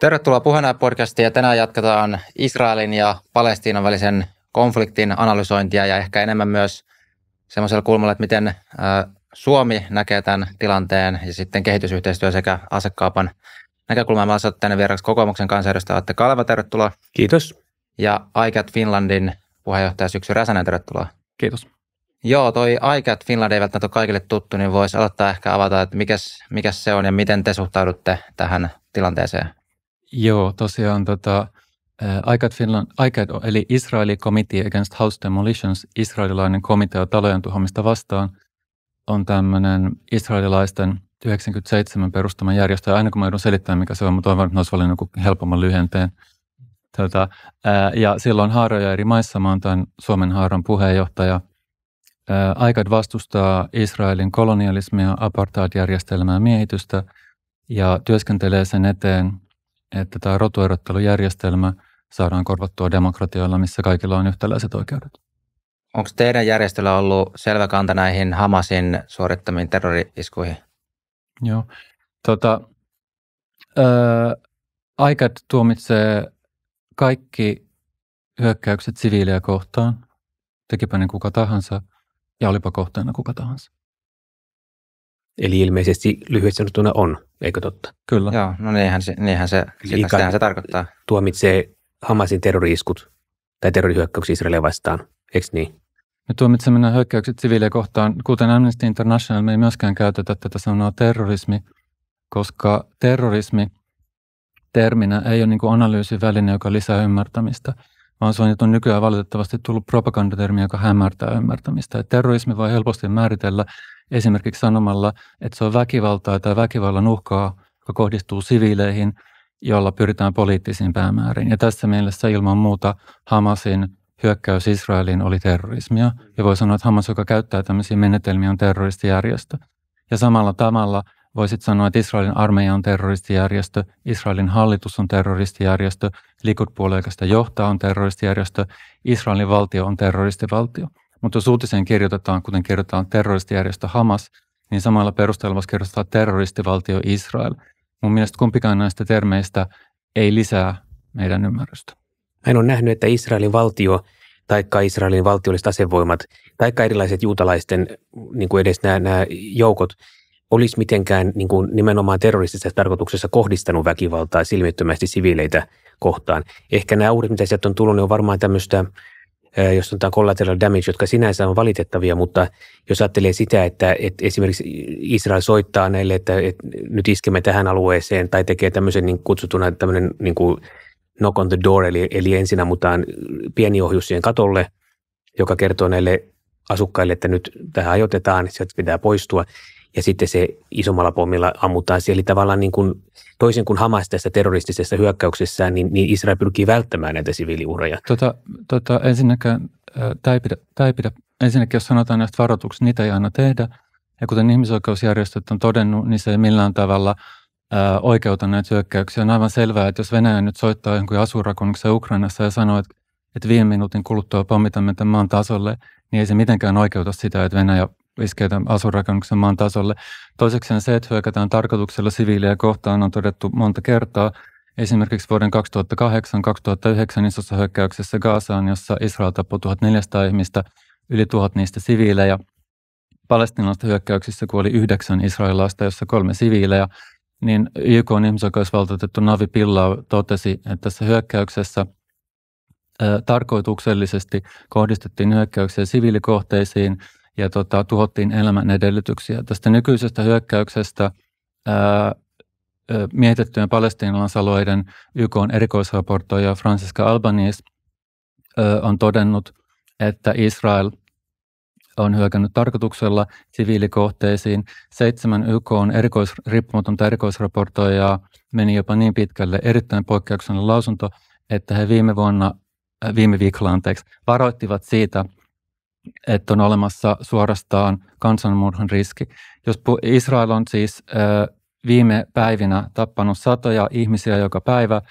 Tervetuloa Puheenjohtaja-podcastiin ja tänään jatketaan Israelin ja Palestiinan välisen konfliktin analysointia ja ehkä enemmän myös semmoisella kulmalla, että miten Suomi näkee tämän tilanteen ja sitten kehitysyhteistyö sekä asekaupan näkökulmaa. Mä olen tänne vieraksi kokoomuksen kansanedustaja Atte Kaleva, tervetuloa. Kiitos. Ja Aikat Finlandin puheenjohtaja Syksy Räsänen, tervetuloa. Kiitos. Joo, toi Aikat Finland ei välttämättä ole kaikille tuttu, niin voisi aloittaa ehkä avata, että mikä se on ja miten te suhtaudutte tähän tilanteeseen. Joo, tosiaan tota, ICAD Finland, ICAD, eli Israeli Committee Against House Demolitions, israelilainen komitea talojen tuhoamista vastaan, on tämmöinen israelilaisten 97 perustama järjestö. Ja aina kun mä joudun selittämään, mikä se on, mutta toivon, että ne olisi valinnut helpomman lyhenteen. Tota, ja silloin haaroja eri maissa. Mä oon tämän Suomen haaron puheenjohtaja. ICAD vastustaa Israelin kolonialismia, apartheid-järjestelmää miehitystä ja työskentelee sen eteen – että tämä rotuerottelujärjestelmä saadaan korvattua demokratioilla, missä kaikilla on yhtäläiset oikeudet. Onko teidän järjestöllä ollut selvä kanta näihin Hamasin suorittamiin terrori-iskuihin? Joo. Tota, ää, ICAT tuomitsee kaikki hyökkäykset siviilejä kohtaan, tekipä ne kuka tahansa ja olipa kohteena kuka tahansa. Eli ilmeisesti lyhyesti sanottuna on, eikö totta? Kyllä. Joo, no niinhän se, niinhän se, sitä, se tarkoittaa. Tuomitsee Hamasin terroriiskut tai terrorihyökkäyksiä Israelia vastaan, eikö niin? Ja tuomitseminen hyökkäykset siviiliä kohtaan, kuten Amnesty International, me ei myöskään käytetä tätä sanaa terrorismi, koska terrorismi terminä ei ole niin kuin analyysiväline, joka lisää ymmärtämistä, vaan se on, on nykyään valitettavasti tullut propagandatermi, joka hämärtää ymmärtämistä. Et terrorismi voi helposti määritellä esimerkiksi sanomalla, että se on väkivaltaa tai väkivallan uhkaa, joka kohdistuu siviileihin, jolla pyritään poliittisiin päämääriin. Ja tässä mielessä ilman muuta Hamasin hyökkäys Israeliin oli terrorismia. Ja voi sanoa, että Hamas, joka käyttää tämmöisiä menetelmiä, on terroristijärjestö. Ja samalla tavalla voisit sanoa, että Israelin armeija on terroristijärjestö, Israelin hallitus on terroristijärjestö, Likud-puolue, johtaa, on terroristijärjestö, Israelin valtio on terroristivaltio. Mutta jos uutiseen kirjoitetaan, kuten kirjoitetaan terroristijärjestö Hamas, niin samalla perusteella voisi kirjoittaa terroristivaltio Israel. Mun mielestä kumpikaan näistä termeistä ei lisää meidän ymmärrystä. Hän on nähnyt, että Israelin valtio taikka Israelin valtiolliset asevoimat, taikka erilaiset juutalaisten, niin kuin edes nämä, nämä joukot, olisi mitenkään niin kuin nimenomaan terroristisessa tarkoituksessa kohdistanut väkivaltaa silmittömästi siviileitä kohtaan. Ehkä nämä uudet, mitä sieltä on tullut, ne on varmaan tämmöistä Äh, jos on tämä collateral damage, jotka sinänsä on valitettavia, mutta jos ajattelee sitä, että, että esimerkiksi Israel soittaa näille, että, että nyt iskemme tähän alueeseen tai tekee tämmöisen niin kutsutuna tämmöinen niin kuin knock on the door, eli, eli ensin ammutaan pieni ohjus siihen katolle, joka kertoo näille asukkaille, että nyt tähän ajoitetaan, sieltä pitää poistua, ja sitten se isommalla pommilla ammutaan. Eli tavallaan niin kuin, toisin kuin Hamas tässä terroristisessa hyökkäyksessä, niin, niin Israel pyrkii välttämään näitä siviiliuhreja. Tota, tota, ensinnäkään, äh, tämä ei pidä, ei pidä. Ensinnäkin, jos sanotaan näistä varoituksista, niitä ei aina tehdä. Ja kuten ihmisoikeusjärjestöt on todennut, niin se ei millään tavalla ää, oikeuta näitä hyökkäyksiä. On aivan selvää, että jos Venäjä nyt soittaa jonkun asurakonnuksen Ukrainassa ja sanoo, että, että viime minuutin kuluttua pommitamme tämän maan tasolle, niin ei se mitenkään oikeuta sitä, että Venäjä iskeitä asurakennuksen maan tasolle. Toiseksi se, että hyökätään tarkoituksella siviilejä kohtaan, on todettu monta kertaa. Esimerkiksi vuoden 2008-2009 isossa hyökkäyksessä Gaasaan, jossa Israel tappoi 1400 ihmistä, yli tuhat niistä siviilejä. Palestinalaisista hyökkäyksissä kuoli yhdeksän israelilaista, jossa kolme siviilejä. Niin YK on ihmisoikeusvaltuutettu Navi Pillau totesi, että tässä hyökkäyksessä – tarkoituksellisesti kohdistettiin hyökkäyksiä siviilikohteisiin ja tota, tuhottiin elämän edellytyksiä. Tästä nykyisestä hyökkäyksestä ää, miehitettyjen palestinalaisalueiden YK on erikoisraportoija Francisca Albanis on todennut, että Israel on hyökännyt tarkoituksella siviilikohteisiin. Seitsemän YK on erikois, riippumatonta erikoisraportoijaa meni jopa niin pitkälle erittäin poikkeuksellinen lausunto, että he viime vuonna, viime viikolla anteeksi, varoittivat siitä, että on olemassa suorastaan kansanmurhan riski. Jos Israel on siis viime päivinä tappanut satoja ihmisiä joka päivä,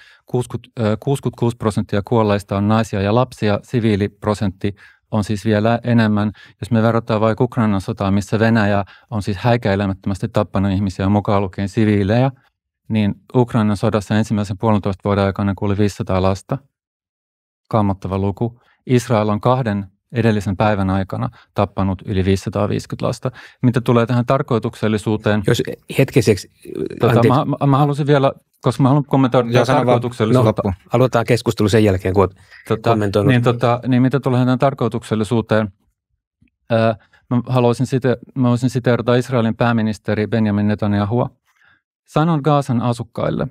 66 prosenttia kuolleista on naisia ja lapsia, siviiliprosentti on siis vielä enemmän. Jos me verrataan vaikka Ukrainan sotaan, missä Venäjä on siis häikäilemättömästi tappanut ihmisiä mukaan lukien siviilejä, niin Ukrainan sodassa ensimmäisen puolentoista vuoden aikana kuoli 500 lasta. Kammottava luku. Israel on kahden edellisen päivän aikana tappanut yli 550 lasta. Mitä tulee tähän tarkoituksellisuuteen? Jos hetkiseksi... Tota, mä, mä, mä halusin vielä, koska mä haluan kommentoida Joo, tarkoituksellisuutta. no, aloitetaan keskustelu sen jälkeen, kun tota, kommentoinut. Niin, tota, niin mitä tulee tähän tarkoituksellisuuteen? Öö, mä, haluaisin site, mä Israelin pääministeri Benjamin Netanyahua. Sanon Gaasan asukkaille,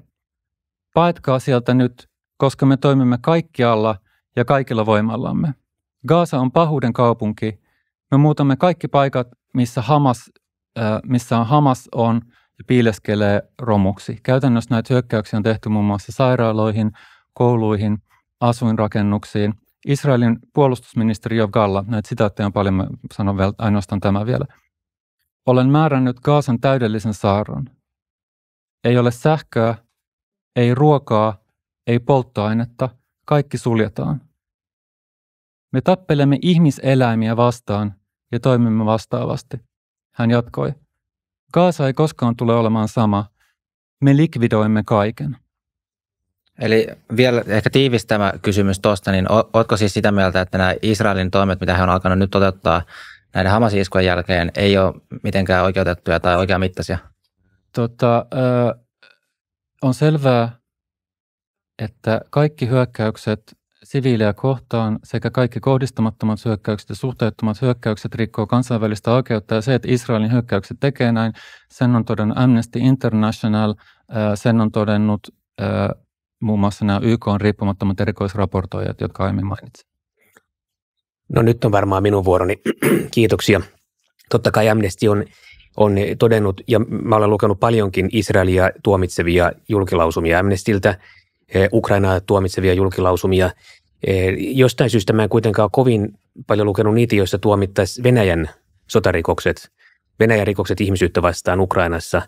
paetkaa sieltä nyt, koska me toimimme kaikkialla ja kaikilla voimallamme – Gaasa on pahuuden kaupunki. Me muutamme kaikki paikat, missä, Hamas, äh, missä Hamas on ja piileskelee romuksi. Käytännössä näitä hyökkäyksiä on tehty muun muassa sairaaloihin, kouluihin, asuinrakennuksiin. Israelin puolustusministeri Jov Galla, näitä sitaatteja on paljon, mä sanon vielä, ainoastaan tämä vielä. Olen määrännyt Gaasan täydellisen saaron. Ei ole sähköä, ei ruokaa, ei polttoainetta, kaikki suljetaan. Me tappelemme ihmiseläimiä vastaan ja toimimme vastaavasti. Hän jatkoi. Kaasa ei koskaan tule olemaan sama. Me likvidoimme kaiken. Eli vielä ehkä tiivistämä kysymys tuosta, niin oletko siis sitä mieltä, että nämä Israelin toimet, mitä he on alkanut nyt toteuttaa näiden Hamasin iskujen jälkeen, ei ole mitenkään oikeutettuja tai oikea mittaisia? Tota, on selvää, että kaikki hyökkäykset siviilejä kohtaan sekä kaikki kohdistamattomat hyökkäykset ja suhteettomat hyökkäykset rikkoo kansainvälistä oikeutta ja se, että Israelin hyökkäykset tekee näin, sen on todennut Amnesty International, sen on todennut muun muassa nämä YK on riippumattomat erikoisraportoijat, jotka aiemmin mainitsin. No nyt on varmaan minun vuoroni. Kiitoksia. Totta kai Amnesty on on todennut, ja mä olen lukenut paljonkin Israelia tuomitsevia julkilausumia Amnestiltä, Ukrainaa tuomitsevia julkilausumia, Eh, jostain syystä mä en kuitenkaan ole kovin paljon lukenut niitä, joissa tuomittaisiin Venäjän sotarikokset, Venäjän rikokset ihmisyyttä vastaan Ukrainassa,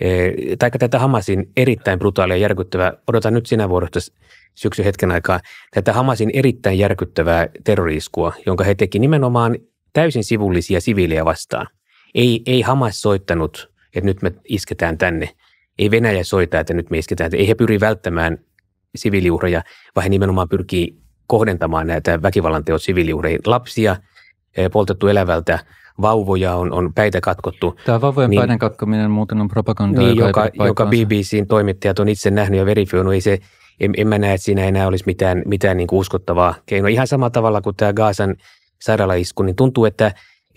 eh, Tai tätä Hamasin erittäin brutaalia ja järkyttävää, odotan nyt sinä vuodesta syksy hetken aikaa, tätä Hamasin erittäin järkyttävää terroriskua, jonka he teki nimenomaan täysin sivullisia siviilejä vastaan. Ei, ei Hamas soittanut, että nyt me isketään tänne. Ei Venäjä soita, että nyt me isketään. Ei he pyri välttämään siviiliuhreja, vaan he nimenomaan pyrkii kohdentamaan näitä väkivallan teot siviiliuhreihin. Lapsia eh, poltettu elävältä, vauvoja on, on päitä katkottu. Tämä vauvojen niin, päiden katkominen muuten on propagandaa. niin, joka, joka, joka BBCn toimittajat on itse nähnyt ja verifioinut. Ei se, en, en mä näe, että siinä enää olisi mitään, mitään niin kuin uskottavaa keinoa. Ihan samalla tavalla kuin tämä Gaasan sairaalaisku, niin tuntuu, että,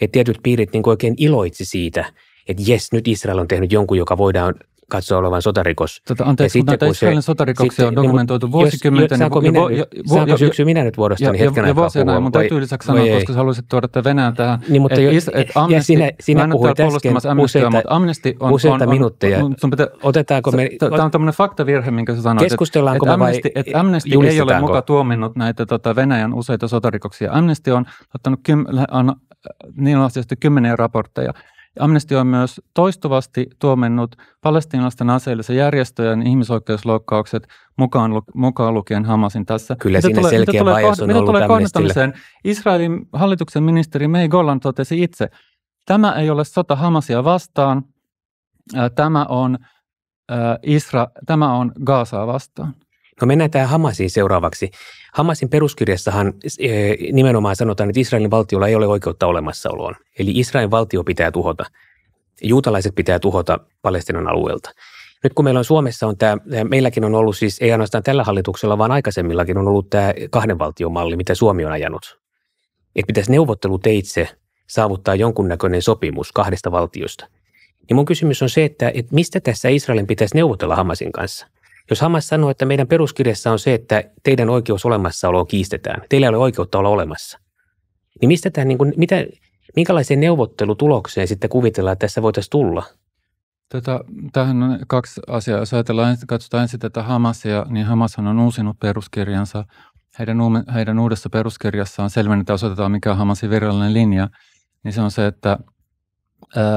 että tietyt piirit niin kuin oikein iloitsi siitä, että jes, nyt Israel on tehnyt jonkun, joka voidaan katsoo olevan sotarikos. Tota, anteeksi, mutta näitä Israelin sotarikoksia sitten, on niin, dokumentoitu niin, vuosikymmenten. Jos, saako minä, vo, nyt, ja, saako syksy minä nyt vuodestani niin hetken aikaa ja vuosina, puhua? Mun täytyy lisäksi sanoa, koska sä haluaisit tuoda tämän Venäjän tähän. Niin, mutta et, jo, et amnesti, ja sinä, sinä puhuit äsken useita, mutta amnesti on, useita on, minuutteja. On, sun pitää, Otetaanko me... Tämä on tämmöinen faktavirhe, minkä sä sanoit. Keskustellaanko me vai Amnesti ei ole muka tuominnut näitä tota, Venäjän useita sotarikoksia. Amnesti on ottanut kym, niillä on siis kymmeniä raportteja Amnesty on myös toistuvasti tuomennut palestinalaisten aseellisen järjestöjen ihmisoikeusloukkaukset mukaan, mukaan lukien Hamasin tässä. Kyllä mitä siinä tulee, selkeä mitä tulee, on mitä ollut tulee kohdentamiseen, Israelin hallituksen ministeri May Golan totesi itse, tämä ei ole sota Hamasia vastaan, äh, tämä on, äh, Isra, tämä on Gaasaa vastaan. No mennään tähän Hamasiin seuraavaksi. Hamasin peruskirjassahan eh, nimenomaan sanotaan, että Israelin valtiolla ei ole oikeutta olemassaoloon. Eli Israelin valtio pitää tuhota. Juutalaiset pitää tuhota Palestinan alueelta. Nyt kun meillä on Suomessa on tämä, eh, meilläkin on ollut siis, ei ainoastaan tällä hallituksella, vaan aikaisemmillakin on ollut tämä kahden valtion malli, mitä Suomi on ajanut. Että pitäisi neuvotteluteitse saavuttaa jonkunnäköinen sopimus kahdesta valtiosta. Ja mun kysymys on se, että, että mistä tässä Israelin pitäisi neuvotella Hamasin kanssa? Jos Hamas sanoo, että meidän peruskirjassa on se, että teidän oikeus olemassaoloon kiistetään, teillä ei ole oikeutta olla olemassa, niin mistä tämä, niin kuin, mitä, minkälaiseen neuvottelutulokseen sitten kuvitellaan, että tässä voitaisiin tulla? Tota, tätä, tähän on kaksi asiaa. Jos ajatellaan, katsotaan ensin tätä Hamasia, niin Hamas on uusinut peruskirjansa. Heidän, heidän uudessa peruskirjassaan selvennetään, osoitetaan mikä on Hamasin virallinen linja, niin se on se, että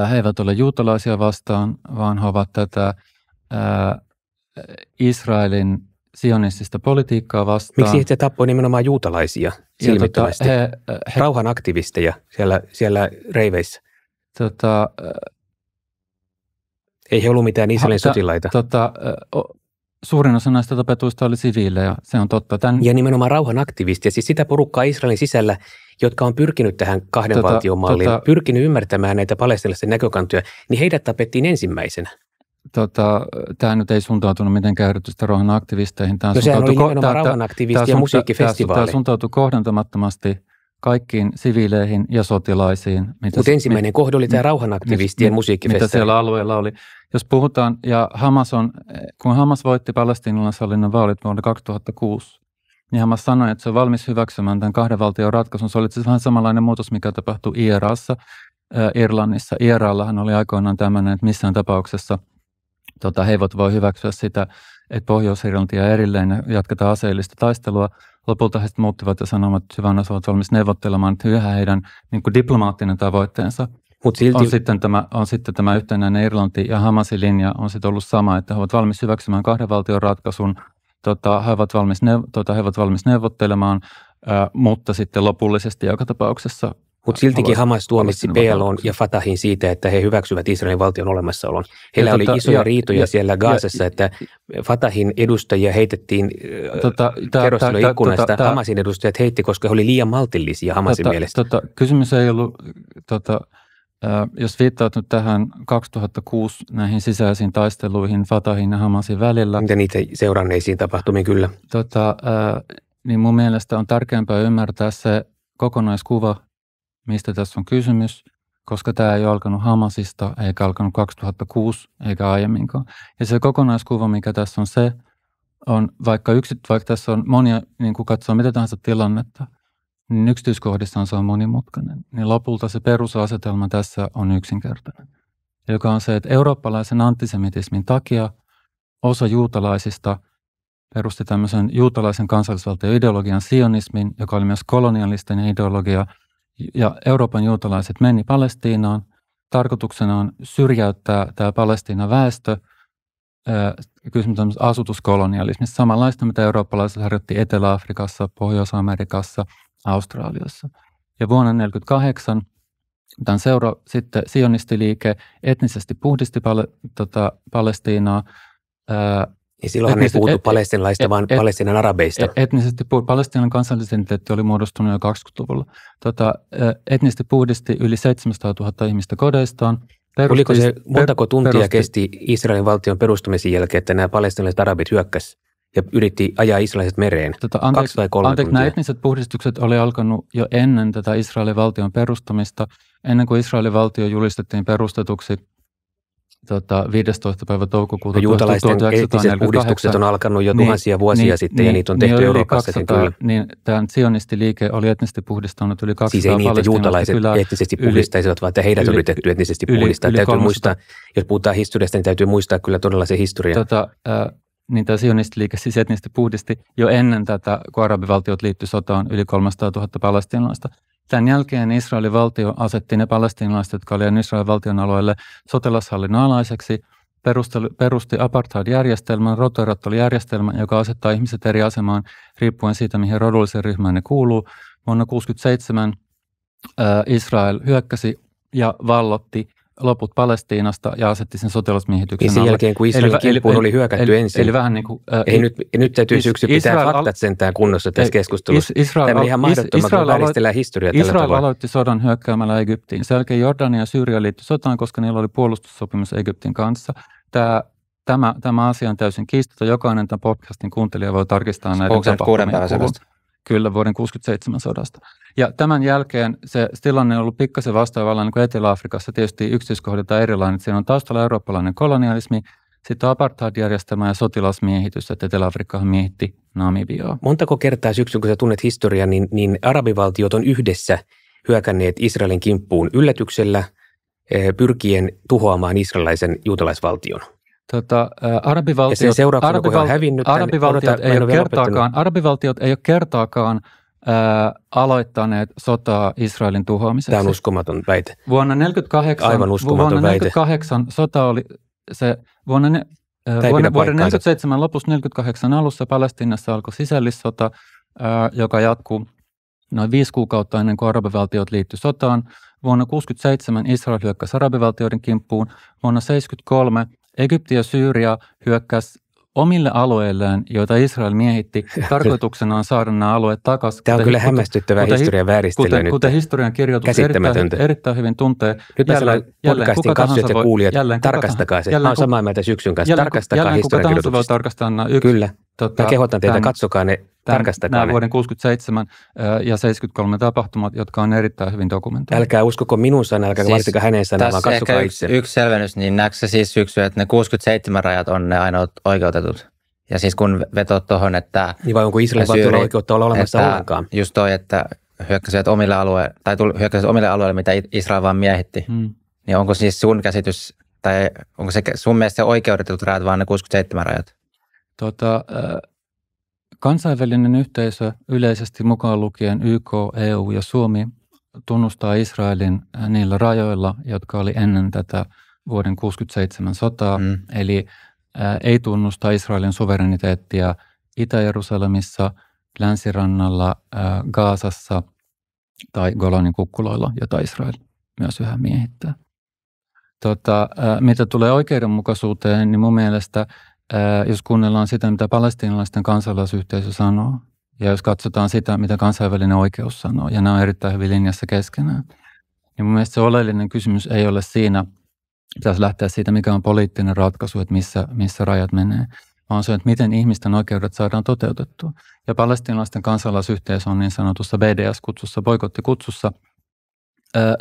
he eivät ole juutalaisia vastaan, vaan he ovat tätä ää, Israelin sionistista politiikkaa vastaan. Miksi he tappoi nimenomaan juutalaisia silmittömästi? Tota, he, he, Rauhan aktivisteja siellä, siellä reiveissä. Tota, ei he ollut mitään Israelin ha, sotilaita. Tota, suurin osa näistä tapetuista oli siviilejä, se on totta. Tän... Ja nimenomaan rauhan aktivistia, siis sitä porukkaa Israelin sisällä, jotka on pyrkinyt tähän kahden tota, valtion malliin, tota... pyrkinyt ymmärtämään näitä palestinaisten näkökantoja, niin heidät tapettiin ensimmäisenä tota, tämä nyt ei suuntautunut mitenkään ehdotusta Rohan aktivisteihin. Tämä no suuntautui, oli ko- tämä, tämä, aktivisti ja musiikkifestivaali. Tämä, tämä suuntautui kohdantamattomasti kaikkiin siviileihin ja sotilaisiin. Mutta ensimmäinen kohde oli tämä rauhanaktivistien mit, musiikkifestivaali. Mitä siellä alueella oli. Jos puhutaan, ja Hamas on, kun Hamas voitti palestinilaisallinnan vaalit vuonna 2006, niin Hamas sanoi, että se on valmis hyväksymään tämän kahden valtion ratkaisun. Se oli siis vähän samanlainen muutos, mikä tapahtui IRAssa, äh, Irlannissa. IRAllahan oli aikoinaan tämmöinen, että missään tapauksessa – tota, he eivät voi hyväksyä sitä, että pohjois ja erilleen jatketaan aseellista taistelua. Lopulta he muuttivat ja sanoivat, että hyvän osa valmis neuvottelemaan, että yhä heidän niin kuin diplomaattinen tavoitteensa Mut silti... on, sitten tämä, on sitten tämä yhtenäinen Irlanti ja Hamasin linja on sitten ollut sama, että he ovat valmis hyväksymään kahden valtion ratkaisun, tota, he, ovat valmis neuv- tota, he ovat valmis neuvottelemaan, ää, mutta sitten lopullisesti joka tapauksessa mutta äh, siltikin Hamas tuomitsi PLOn ja Fatahin siitä, että he hyväksyvät Israelin valtion olemassaolon. Heillä ja oli tota, isoja ja, riitoja ja, siellä Gaasassa, että Fatahin edustajia heitettiin äh, tota, kerrostalon ikkunasta. Tota, Hamasin edustajat heitti, koska he olivat liian maltillisia Hamasin tota, mielestä. Tota, kysymys ei ollut, tota, äh, jos viittaat nyt tähän 2006 näihin sisäisiin taisteluihin Fatahin ja Hamasin välillä. Ja niitä seuranneisiin tapahtumiin kyllä. Tota, äh, niin mun mielestä on tärkeämpää ymmärtää se kokonaiskuva mistä tässä on kysymys, koska tämä ei alkanut Hamasista, eikä alkanut 2006, eikä aiemminkaan. Ja se kokonaiskuva, mikä tässä on se, on vaikka, yksi, vaikka tässä on monia, niin kun katsoo mitä tahansa tilannetta, niin yksityiskohdissaan se on monimutkainen. Niin lopulta se perusasetelma tässä on yksinkertainen, joka on se, että eurooppalaisen antisemitismin takia osa juutalaisista perusti tämmöisen juutalaisen kansallisvaltion ideologian sionismin, joka oli myös kolonialistinen ideologia – ja Euroopan juutalaiset meni Palestiinaan. Tarkoituksena on syrjäyttää tämä Palestiinan väestö. Kysymys on asutuskolonialismista, samanlaista mitä eurooppalaiset harjoitti Etelä-Afrikassa, Pohjois-Amerikassa, Australiassa. Ja vuonna 1948 tämän seura sitten sionistiliike etnisesti puhdisti pal- tota, Palestiinaa. Niin silloinhan etnisesti, ei puhuttu et, palestinalaista, et, vaan et, palestinan arabeista. Et, etnisesti puh- palestinan kansallisidentiteetti oli muodostunut jo 20-luvulla. Tota, e, etnisesti puhdisti yli 700 000 ihmistä kodeistaan. Perusti, Oliko se, montako tuntia perusti, kesti Israelin valtion perustamisen jälkeen, että nämä palestinalaiset arabit hyökkäsivät? ja yritti ajaa israelilaiset mereen. Tota, anteeksi, Kaksi tai kolme anteeksi, nämä etniset puhdistukset oli alkanut jo ennen tätä Israelin valtion perustamista, ennen kuin Israelin valtio julistettiin perustetuksi tota, 15. päivä toukokuuta no, Juutalaisten 1948. uudistukset on alkanut jo niin, tuhansia niin, vuosia niin, sitten niin, ja niitä on niin tehty niin Euroopassa. 200, kyllä. Niin, tämä sionistiliike oli etnisesti puhdistanut yli 200 Siis ei niitä juutalaiset kylää, etnisesti puhdistaisivat, vaan että heidät yli, on yritetty etnisesti yli, puhdistaa. Yli, täytyy yli muistaa, jos puhutaan historiasta, niin täytyy muistaa kyllä todella se historia. Tota, äh, niin tämä sionistiliike siis etnisesti puhdisti jo ennen tätä, kun arabivaltiot liittyi sotaan yli 300 000 palestinalaista. Tämän jälkeen Israelin valtio asetti ne palestinalaiset, jotka olivat Israelin valtion alueelle sotilashallinnon alaiseksi, perusti apartheid-järjestelmän, rotorattolijärjestelmän, joka asettaa ihmiset eri asemaan riippuen siitä, mihin rodulliseen ryhmään ne kuuluu. Vuonna 1967 äh, Israel hyökkäsi ja vallotti loput Palestiinasta ja asetti sen sotilasmiehityksen niin alle. sen jälkeen, kun Israelin eli, kimppuun eli, oli hyökätty eli, ensin. Eli vähän niin kuin, äh, ei, nyt, nyt täytyy syksy pitää Israel, faktat sentään kunnossa tässä keskustelussa. Is, Israel, Tämä on ihan mahdottomaa, Israel, kun Israel, historiaa Israel tällä Israel aloitti sodan hyökkäämällä Egyptiin. Sen jälkeen Jordania ja Syyria liittyi sotaan, koska niillä oli puolustussopimus Egyptin kanssa. Tämä Tämä, tämä asia on täysin kiistettä. Jokainen tämän podcastin kuuntelija voi tarkistaa näiden Onko se kuuden päivän Kyllä, vuoden 67 sodasta. Ja tämän jälkeen se tilanne on ollut pikkasen vastaavallaan niin kuin Etelä-Afrikassa, tietysti yksityiskohdilta erilainen. Siinä on taustalla eurooppalainen kolonialismi, sitten apartheid-järjestelmä ja sotilasmiehitys, että etelä afrikka miehitti Namibiaa. Montako kertaa syksyn, kun sä tunnet historiaa, niin, niin arabivaltiot on yhdessä hyökänneet Israelin kimppuun yllätyksellä, eh, pyrkien tuhoamaan israelaisen juutalaisvaltion. Tota, arabivaltiot, se sen arabival- hävinnyt, arabivaltiot, odota, ei ole kertaakaan, arabivaltiot ei ole kertaakaan ää, aloittaneet sotaa Israelin tuhoamiseksi. Tämä on uskomaton väite. Vuonna 1948, vuonna sota oli se, vuonna, ää, vuonna, vuoden 1947 lopussa 48 alussa Palestinassa alkoi sisällissota, ää, joka jatkuu noin viisi kuukautta ennen kuin arabivaltiot liittyi sotaan. Vuonna 1967 Israel hyökkäsi arabivaltioiden kimppuun. Vuonna 1973 Egypti ja Syyria hyökkäs omille alueilleen, joita Israel miehitti. Tarkoituksena on saada nämä alueet takaisin. Tämä on kuten, kyllä hämmästyttävä kuten, historian vääristely kuten, nyt. Kuten historian kirjoitus erittäin, erittäin hyvin tuntee. Nyt mä jälleen, jälleen, podcastin katsojat ja kuulijat, jälleen, tarkastakaa se. Jälleen, mä olen samaa mieltä syksyn kanssa. Jälleen, tarkastakaa jälleen, historian kuka tahansa voi tarkastaa nämä yksi, kyllä. Tota, Mä kehotan teitä, tämän, katsokaa ne, tämän, tarkastakaa nämä ne. vuoden 67 ja 73 tapahtumat, jotka on erittäin hyvin dokumentoitu. Älkää uskoko minun sanan, älkää siis, varsinkaan hänen sanan, vaan katsokaa yksi, itse. yksi selvennys, niin näetkö siis syksyä, että ne 67 rajat on ne ainoat oikeutetut? Ja siis kun vetot tuohon, että... Niin vai onko Israelin valtiolla oikeutta olla olemassa että, ollenkaan? Just toi, että hyökkäsivät omille alueille, tai hyökkäsivät omille alueille, mitä Israel vaan miehitti. Hmm. Niin onko siis sun käsitys, tai onko se sun mielestä oikeudetut rajat, vaan ne 67 rajat? äh, kansainvälinen yhteisö yleisesti mukaan lukien YK, EU ja Suomi tunnustaa Israelin niillä rajoilla, jotka oli ennen tätä vuoden 67 sotaa, mm. eli äh, ei tunnusta Israelin suvereniteettia Itä-Jerusalemissa, Länsirannalla, äh, Gaasassa tai Golanin kukkuloilla, jota Israel myös yhä miehittää. Tota, äh, mitä tulee oikeudenmukaisuuteen, niin mun mielestä – jos kuunnellaan sitä, mitä palestiinalaisten kansalaisyhteisö sanoo, ja jos katsotaan sitä, mitä kansainvälinen oikeus sanoo, ja nämä on erittäin hyvin linjassa keskenään, niin mun mielestä se oleellinen kysymys ei ole siinä, pitäisi lähteä siitä, mikä on poliittinen ratkaisu, että missä, missä rajat menee, vaan se, että miten ihmisten oikeudet saadaan toteutettua. Ja palestinalaisten kansalaisyhteisö on niin sanotussa BDS-kutsussa, boikottikutsussa,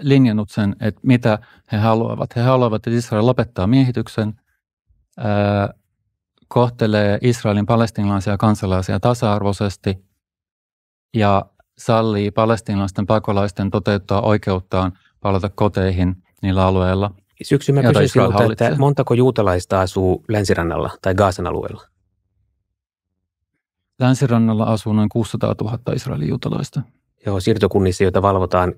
linjannut sen, että mitä he haluavat. He haluavat, että Israel lopettaa miehityksen, kohtelee Israelin palestinalaisia kansalaisia tasa-arvoisesti ja sallii palestinalaisten pakolaisten toteuttaa oikeuttaan palata koteihin niillä alueilla. Siksi mä kysyn sinulta, että montako juutalaista asuu länsirannalla tai Gaasan alueella? Länsirannalla asuu noin 600 000 israelin juutalaista. Joo, siirtokunnissa, joita valvotaan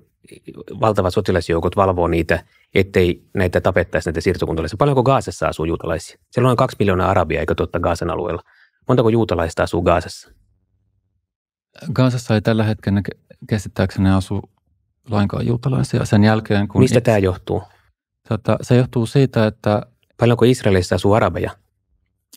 valtavat sotilasjoukot valvoo niitä, ettei näitä tapettaisi näitä siirtokuntalaisia. Paljonko Gaasassa asuu juutalaisia? Siellä on kaksi miljoonaa arabia, eikö totta, Gaasan alueella. Montako juutalaista asuu Gaasassa? Gaasassa ei tällä hetkellä käsittääkseni asu lainkaan juutalaisia sen jälkeen. Kun Mistä itse... tämä johtuu? Tota, se johtuu siitä, että... Paljonko Israelissa asuu arabeja?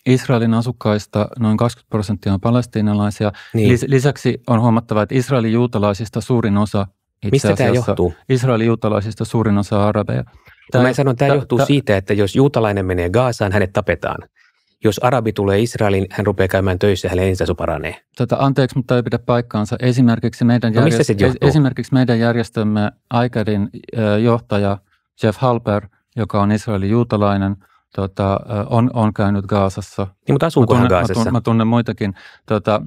Israelin asukkaista noin 20 prosenttia on palestiinalaisia. Niin. Lisäksi on huomattava, että Israelin juutalaisista suurin osa itse Mistä tämä johtuu? Israelin juutalaisista suurin osa arabeja. Tämä, mä sanon, tämä ta, johtuu ta, siitä, että jos juutalainen menee Gaasaan, hänet tapetaan. Jos arabi tulee Israeliin, hän rupeaa käymään töissä, hänen elintaso paranee. Tota, anteeksi, mutta ei pidä paikkaansa. Esimerkiksi meidän, no, järjest- esimerkiksi meidän järjestömme Aikarin johtaja Jeff Halper, joka on Israelin juutalainen, tota, on, on käynyt Gaasassa. Niin, mutta asuuko hän Gaasassa? Mä tunnen, mä tunnen muitakin. Tota,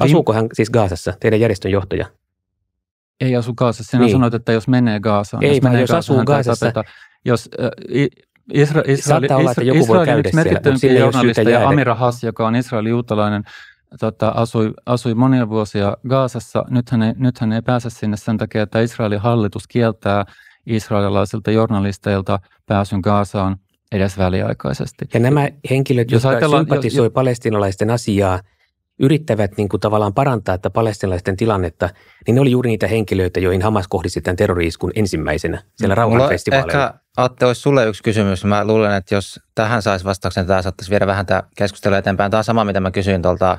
Asuuko hän siis Gaasassa, teidän järjestön johtaja? Ei asu Gaasassa. Sinä niin. sanoit, että jos menee Gaasaan. Ei, jos, menee jos Gaasaan, asuu Gaasassa. Jos, äh, Isra, Isra, Saattaa Isra, olla, että joku Israelin voi käydä merkittävimpiä ja Amira Hass, joka on Israelin juutalainen, tota, asui, asui monia vuosia Gaasassa. Nyt hän, ei, nyt hän ei pääse sinne sen takia, että Israelin hallitus kieltää israelilaisilta journalisteilta pääsyn Gaasaan edes väliaikaisesti. Ja nämä henkilöt, jos jotka sympatisoivat palestinalaisten asiaa, yrittävät niin kuin tavallaan parantaa että palestinalaisten tilannetta, niin ne oli juuri niitä henkilöitä, joihin Hamas kohdisti tämän terrori-iskun ensimmäisenä siellä mm. rauhanfestivaaleilla. Ehkä Atte, olisi sulle yksi kysymys. Mä luulen, että jos tähän saisi vastauksen, niin tämä saattaisi viedä vähän tämä keskustelu eteenpäin. Tämä on sama, mitä mä kysyin tuolta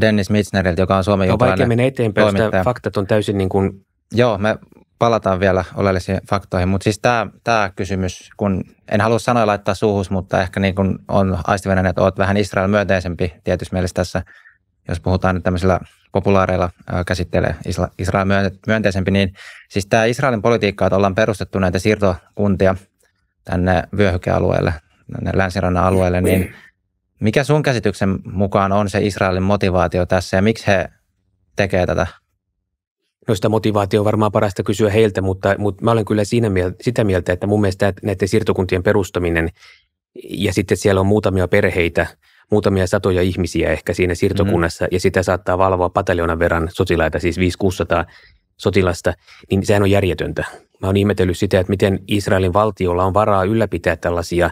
Dennis Mitsneriltä, joka on Suomen no, jutulainen vaikea mennä eteenpäin, jos faktat on täysin niin kuin Joo, me palataan vielä oleellisiin faktoihin, mutta siis tämä, kysymys, kun en halua sanoa laittaa suuhus, mutta ehkä niin kuin on aistivinen, että olet vähän Israel myönteisempi tietysti mielessä tässä, jos puhutaan nyt tämmöisillä populaareilla käsittelee Israel myönteisempi, niin siis tämä Israelin politiikka, että ollaan perustettu näitä siirtokuntia tänne vyöhykealueelle, tänne länsirannan alueelle, niin mikä sun käsityksen mukaan on se Israelin motivaatio tässä ja miksi he tekevät tätä? No sitä motivaatio on varmaan parasta kysyä heiltä, mutta, mutta mä olen kyllä siinä mieltä, sitä mieltä, että mun mielestä näiden siirtokuntien perustaminen ja sitten siellä on muutamia perheitä, muutamia satoja ihmisiä ehkä siinä siirtokunnassa mm-hmm. ja sitä saattaa valvoa pataljonan verran sotilaita, siis 5 600 sotilasta, niin sehän on järjetöntä. Mä oon ihmetellyt sitä, että miten Israelin valtiolla on varaa ylläpitää tällaisia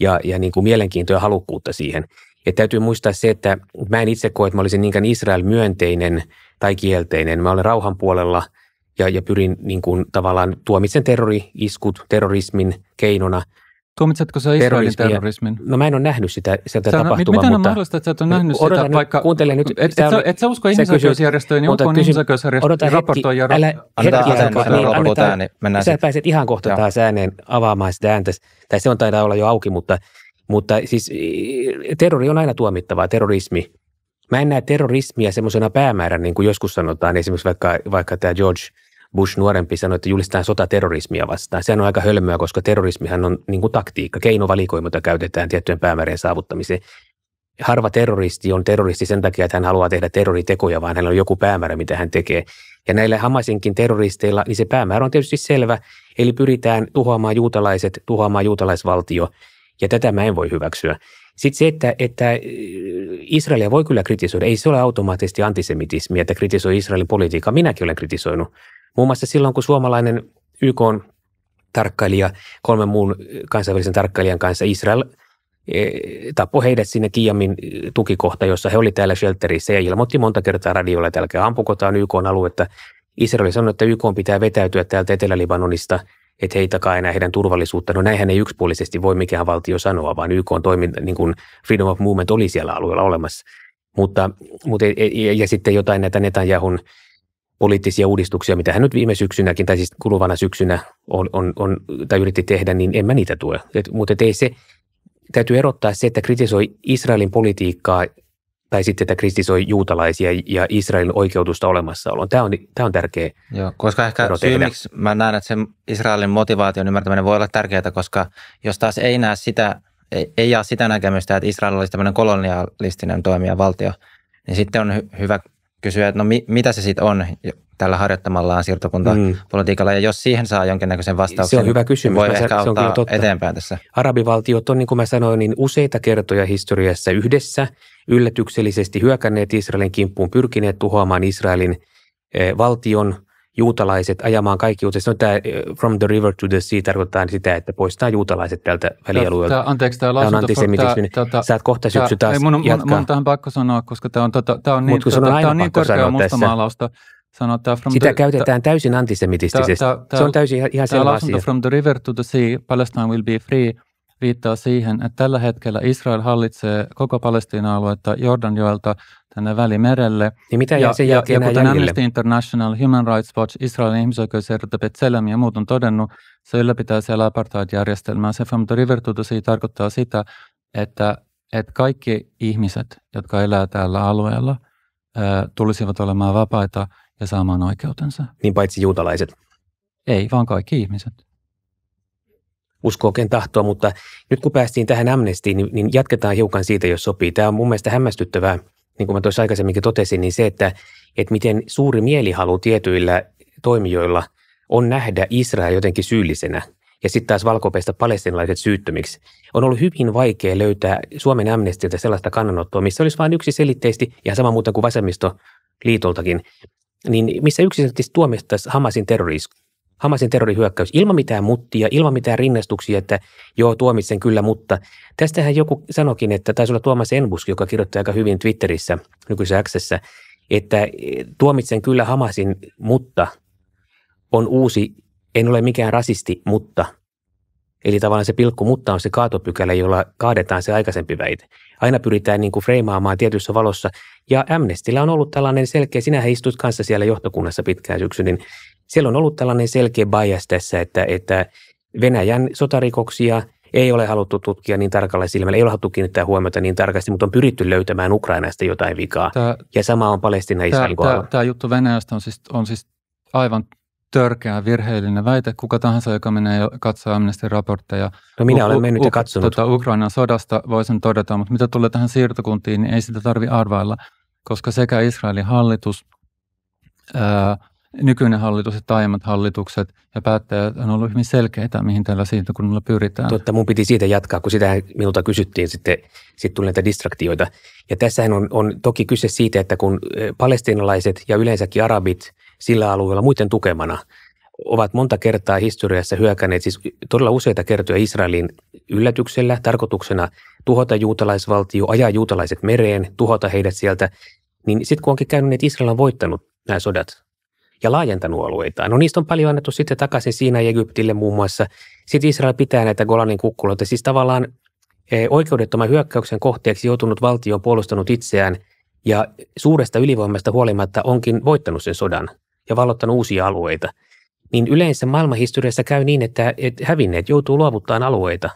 ja, ja niin kuin mielenkiintoja halukkuutta siihen. Ja täytyy muistaa se, että mä en itse koe, että mä olisin niinkään Israel-myönteinen tai kielteinen. Mä olen rauhan puolella ja, ja pyrin niin kuin, tavallaan tuomitsen terrori-iskut terrorismin keinona. Tuomitsetko sä Israelin terrorismin? No mä en ole nähnyt sitä, sieltä sä, tapahtumaa. Miten on mahdollista, että sä et ole nähnyt sitä, nyt, vaikka... Kuuntele nyt. Et, et, sä, et sä usko ihmisoikeusjärjestöön, niin onko ihmisoikeusjärjestö odota raportoi ja... Älä, annetaan hetki, hetki, niin, annetaan, ääni, mennään sä sitten. pääset ihan kohta Joo. taas ääneen avaamaan sitä ääntäsi. Tai se on taitaa olla jo auki, mutta mutta siis terrori on aina tuomittavaa, terrorismi. Mä en näe terrorismia semmoisena päämäärän, niin kuin joskus sanotaan, esimerkiksi vaikka, vaikka tämä George Bush nuorempi sanoi, että julistetaan sota terrorismia vastaan. Sehän on aika hölmöä, koska terrorismihan on niin kuin taktiikka, keinovalikoima, jota käytetään tiettyjen päämäärien saavuttamiseen. Harva terroristi on terroristi sen takia, että hän haluaa tehdä terroritekoja, vaan hänellä on joku päämäärä, mitä hän tekee. Ja näillä Hamasinkin terroristeilla, niin se päämäärä on tietysti selvä, eli pyritään tuhoamaan juutalaiset, tuhoamaan juutalaisvaltio – ja tätä mä en voi hyväksyä. Sitten se, että, että äh, Israelia voi kyllä kritisoida. Ei se ole automaattisesti antisemitismi, että kritisoi Israelin politiikkaa. Minäkin olen kritisoinut. Muun muassa silloin, kun suomalainen YK on tarkkailija kolmen muun äh, kansainvälisen tarkkailijan kanssa Israel äh, tappoi heidät sinne Kiamin tukikohta, jossa he olivat täällä shelterissä ja ilmoitti monta kertaa radiolla, että älkää ampukotaan YK aluetta. Israel sanoi, että YK pitää vetäytyä täältä Etelä-Libanonista – että heitä kai enää heidän turvallisuutta. No näinhän ei yksipuolisesti voi mikään valtio sanoa, vaan YK on toiminta, niin kuin Freedom of Movement oli siellä alueella olemassa. Mutta, mutta ja, e, e, ja sitten jotain näitä Netanjahun poliittisia uudistuksia, mitä hän nyt viime syksynäkin, tai siis kuluvana syksynä on, on, on tai yritti tehdä, niin en mä niitä tue. Et, mutta et ei se, täytyy erottaa se, että kritisoi Israelin politiikkaa tai sitten että kristisoi juutalaisia ja Israelin oikeutusta olemassaoloon. Tämä on, tämä on tärkeä. Joo, koska ehkä syy, miksi mä näen, että se Israelin motivaation ymmärtäminen voi olla tärkeää, koska jos taas ei näe sitä, ei, ei jaa sitä näkemystä, että Israel olisi tämmöinen kolonialistinen toimijavaltio, niin sitten on hy- hyvä kysyä, että no mi- mitä se sitten on tällä harjoittamallaan siirtokuntapolitiikalla, mm. ja jos siihen saa jonkinnäköisen vastauksen, se on hyvä niin kysymys. voi mä ehkä se auttaa on totta. eteenpäin tässä. Arabivaltiot on, niin kuin mä sanoin, niin useita kertoja historiassa yhdessä – yllätyksellisesti hyökänneet Israelin kimppuun, pyrkineet tuhoamaan Israelin eh, valtion, juutalaiset ajamaan kaikki juutalaiset. No, tämä eh, from the river to the sea tarkoittaa sitä, että poistaa juutalaiset tältä välialueelta. Tämä, anteeksi, tämä, tämä on antisemitismi. Tämä, Sä et kohta syksy taas ei, mun, mun, jatkaa. Mun tähän pakko sanoa, koska tämä on, tota, tämä niin tota, on niin, Mut, tota, tämä on niin korkea mustamaalausta. Sano, tämä from Sitä the, käytetään ta, täysin antisemitistisesti. Ta, ta, ta, se on täysin ihan selvä asia. from the river to the sea, Palestine will be free, viittaa siihen, että tällä hetkellä Israel hallitsee koko Palestiina-aluetta Jordanjoelta tänne Välimerelle. Niin mitä ja, sen ja, ja kuten Amnesty International, Human Rights Watch, Israelin ihmisoikeusjärjestö B'Tselem ja muut on todennut, se ylläpitää siellä apartheid-järjestelmää. Se famto rivertutusi tarkoittaa sitä, että, että kaikki ihmiset, jotka elää täällä alueella, tulisivat olemaan vapaita ja saamaan oikeutensa. Niin paitsi juutalaiset? Ei, vaan kaikki ihmiset usko oikein tahtoa, mutta nyt kun päästiin tähän amnestiin, niin, niin jatketaan hiukan siitä, jos sopii. Tämä on mun mielestä hämmästyttävää, niin kuin mä tuossa aikaisemminkin totesin, niin se, että, että miten suuri mielihalu tietyillä toimijoilla on nähdä Israel jotenkin syyllisenä ja sitten taas valkopeista palestinalaiset syyttömiksi. On ollut hyvin vaikea löytää Suomen amnestiltä sellaista kannanottoa, missä olisi vain yksi selitteisesti, ja sama muuta kuin vasemmistoliitoltakin, niin missä yksiselitteisesti tuomittaisiin Hamasin terrorismi. Hamasin terrorihyökkäys ilman mitään muttia, ilman mitään rinnastuksia, että joo, tuomitsen kyllä, mutta tästähän joku sanokin, että taisi olla Tuomas Enbuski, joka kirjoittaa aika hyvin Twitterissä, nykyisessä että eh, tuomitsen kyllä Hamasin, mutta on uusi, en ole mikään rasisti, mutta. Eli tavallaan se pilkku mutta on se kaatopykälä, jolla kaadetaan se aikaisempi väite. Aina pyritään niin kuin freimaamaan tietyssä valossa. Ja Amnestillä on ollut tällainen selkeä, sinähän istut kanssa siellä johtokunnassa pitkään syksyn, niin siellä on ollut tällainen selkeä bias tässä, että, että Venäjän sotarikoksia ei ole haluttu tutkia niin tarkalla silmällä, ei ole haluttu kiinnittää huomiota niin tarkasti, mutta on pyritty löytämään Ukrainasta jotain vikaa. Tämä, ja sama on Palestina kohdalla. Tämä, tämä juttu Venäjästä on siis, on siis aivan törkeä virheellinen väite. Kuka tahansa, joka menee ja katsoo Amnestin raportteja. No minä olen mennyt ja katsonut. Tuota, Ukrainan sodasta voisin todeta, mutta mitä tulee tähän siirtokuntiin, niin ei sitä tarvi arvailla, koska sekä Israelin hallitus, ää, nykyinen hallitus ja aiemmat hallitukset ja päättäjät on ollut hyvin selkeitä, mihin tällä siirtokunnalla pyritään. Totta, mun piti siitä jatkaa, kun sitä minulta kysyttiin, sitten, sitten tuli näitä distraktioita. Ja tässähän on, on toki kyse siitä, että kun e, palestinalaiset ja yleensäkin arabit sillä alueella muiden tukemana ovat monta kertaa historiassa hyökänneet, siis todella useita kertoja Israelin yllätyksellä, tarkoituksena tuhota juutalaisvaltio, ajaa juutalaiset mereen, tuhota heidät sieltä, niin sitten kun onkin käynyt, niin, että Israel on voittanut nämä sodat, ja laajentanut alueitaan. No niistä on paljon annettu sitten takaisin Siinä ja Egyptille muun muassa. Sitten Israel pitää näitä Golanin kukkuloita. Siis tavallaan eh, oikeudettoman hyökkäyksen kohteeksi joutunut valtio on puolustanut itseään ja suuresta ylivoimasta huolimatta onkin voittanut sen sodan ja vallottanut uusia alueita. Niin yleensä maailmanhistoriassa käy niin, että hävinneet joutuu luovuttaan alueita.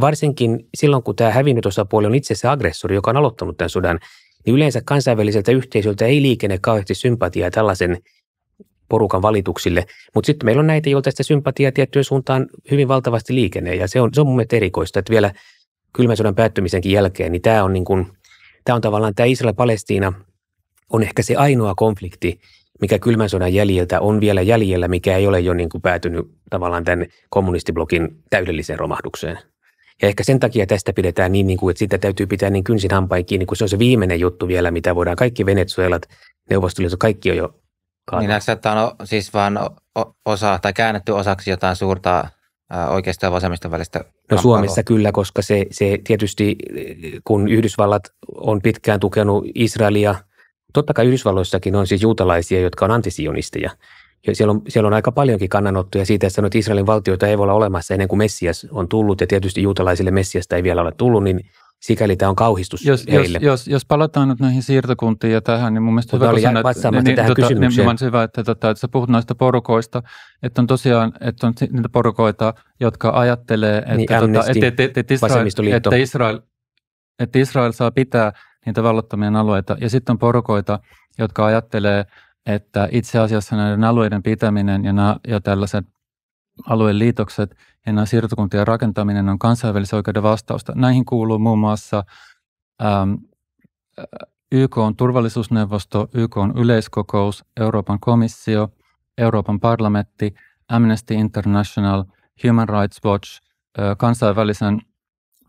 Varsinkin silloin, kun tämä hävinnyt osapuoli on itse se aggressori, joka on aloittanut tämän sodan, niin yleensä kansainväliseltä yhteisöltä ei liikene kauheasti sympatiaa tällaisen porukan valituksille. Mutta sitten meillä on näitä, joilta sitä sympatiaa tiettyyn suuntaan hyvin valtavasti liikenee. Ja se on, se on mun mielestä erikoista, että vielä kylmän sodan päättymisenkin jälkeen, niin tämä on, niin kun, tämä on tavallaan tämä Israel-Palestiina on ehkä se ainoa konflikti, mikä kylmän sodan jäljiltä on vielä jäljellä, mikä ei ole jo niin kuin päätynyt tavallaan tämän kommunistiblokin täydelliseen romahdukseen. Ja ehkä sen takia tästä pidetään niin, niin kuin, että sitä täytyy pitää niin kynsin hampaikin, niin kun se on se viimeinen juttu vielä, mitä voidaan. Kaikki Venezuelat, Neuvostoliitot, kaikki on jo kannalta. Niin että on siis vaan osa tai käännetty osaksi jotain suurta oikeisto- ja vasemmiston välistä No Suomessa kyllä, koska se, se tietysti, kun Yhdysvallat on pitkään tukenut Israelia, totta kai Yhdysvalloissakin on siis juutalaisia, jotka on antisionisteja. Ja siellä on, siellä on aika paljonkin kannanottoja siitä, että, sanoo, että Israelin valtioita ei voi olla olemassa ennen kuin Messias on tullut, ja tietysti juutalaisille Messiasta ei vielä ole tullut, niin sikäli tämä on kauhistus jos, heille. Jos, jos, jos palataan nyt näihin siirtokuntiin ja tähän, niin mun mielestä hyvä, oli sanoa, että, niin, niin, tähän tota, niin, niin hyvä, että, tota, että sä puhut näistä porukoista, että on tosiaan että on niitä porukoita, jotka ajattelee, että, niin, tota, että, että, että, Israel, että, Israel, että Israel saa pitää niitä vallottamien alueita. Ja sitten on porukoita, jotka ajattelee, että itse asiassa näiden alueiden pitäminen ja, nämä, ja tällaiset alueen liitokset – enää siirtokuntien rakentaminen on kansainvälisen oikeuden vastausta. Näihin kuuluu muun muassa äm, äh, YK on turvallisuusneuvosto, YK on yleiskokous, Euroopan komissio, Euroopan parlamentti, Amnesty International, Human Rights Watch, äh, kansainvälisen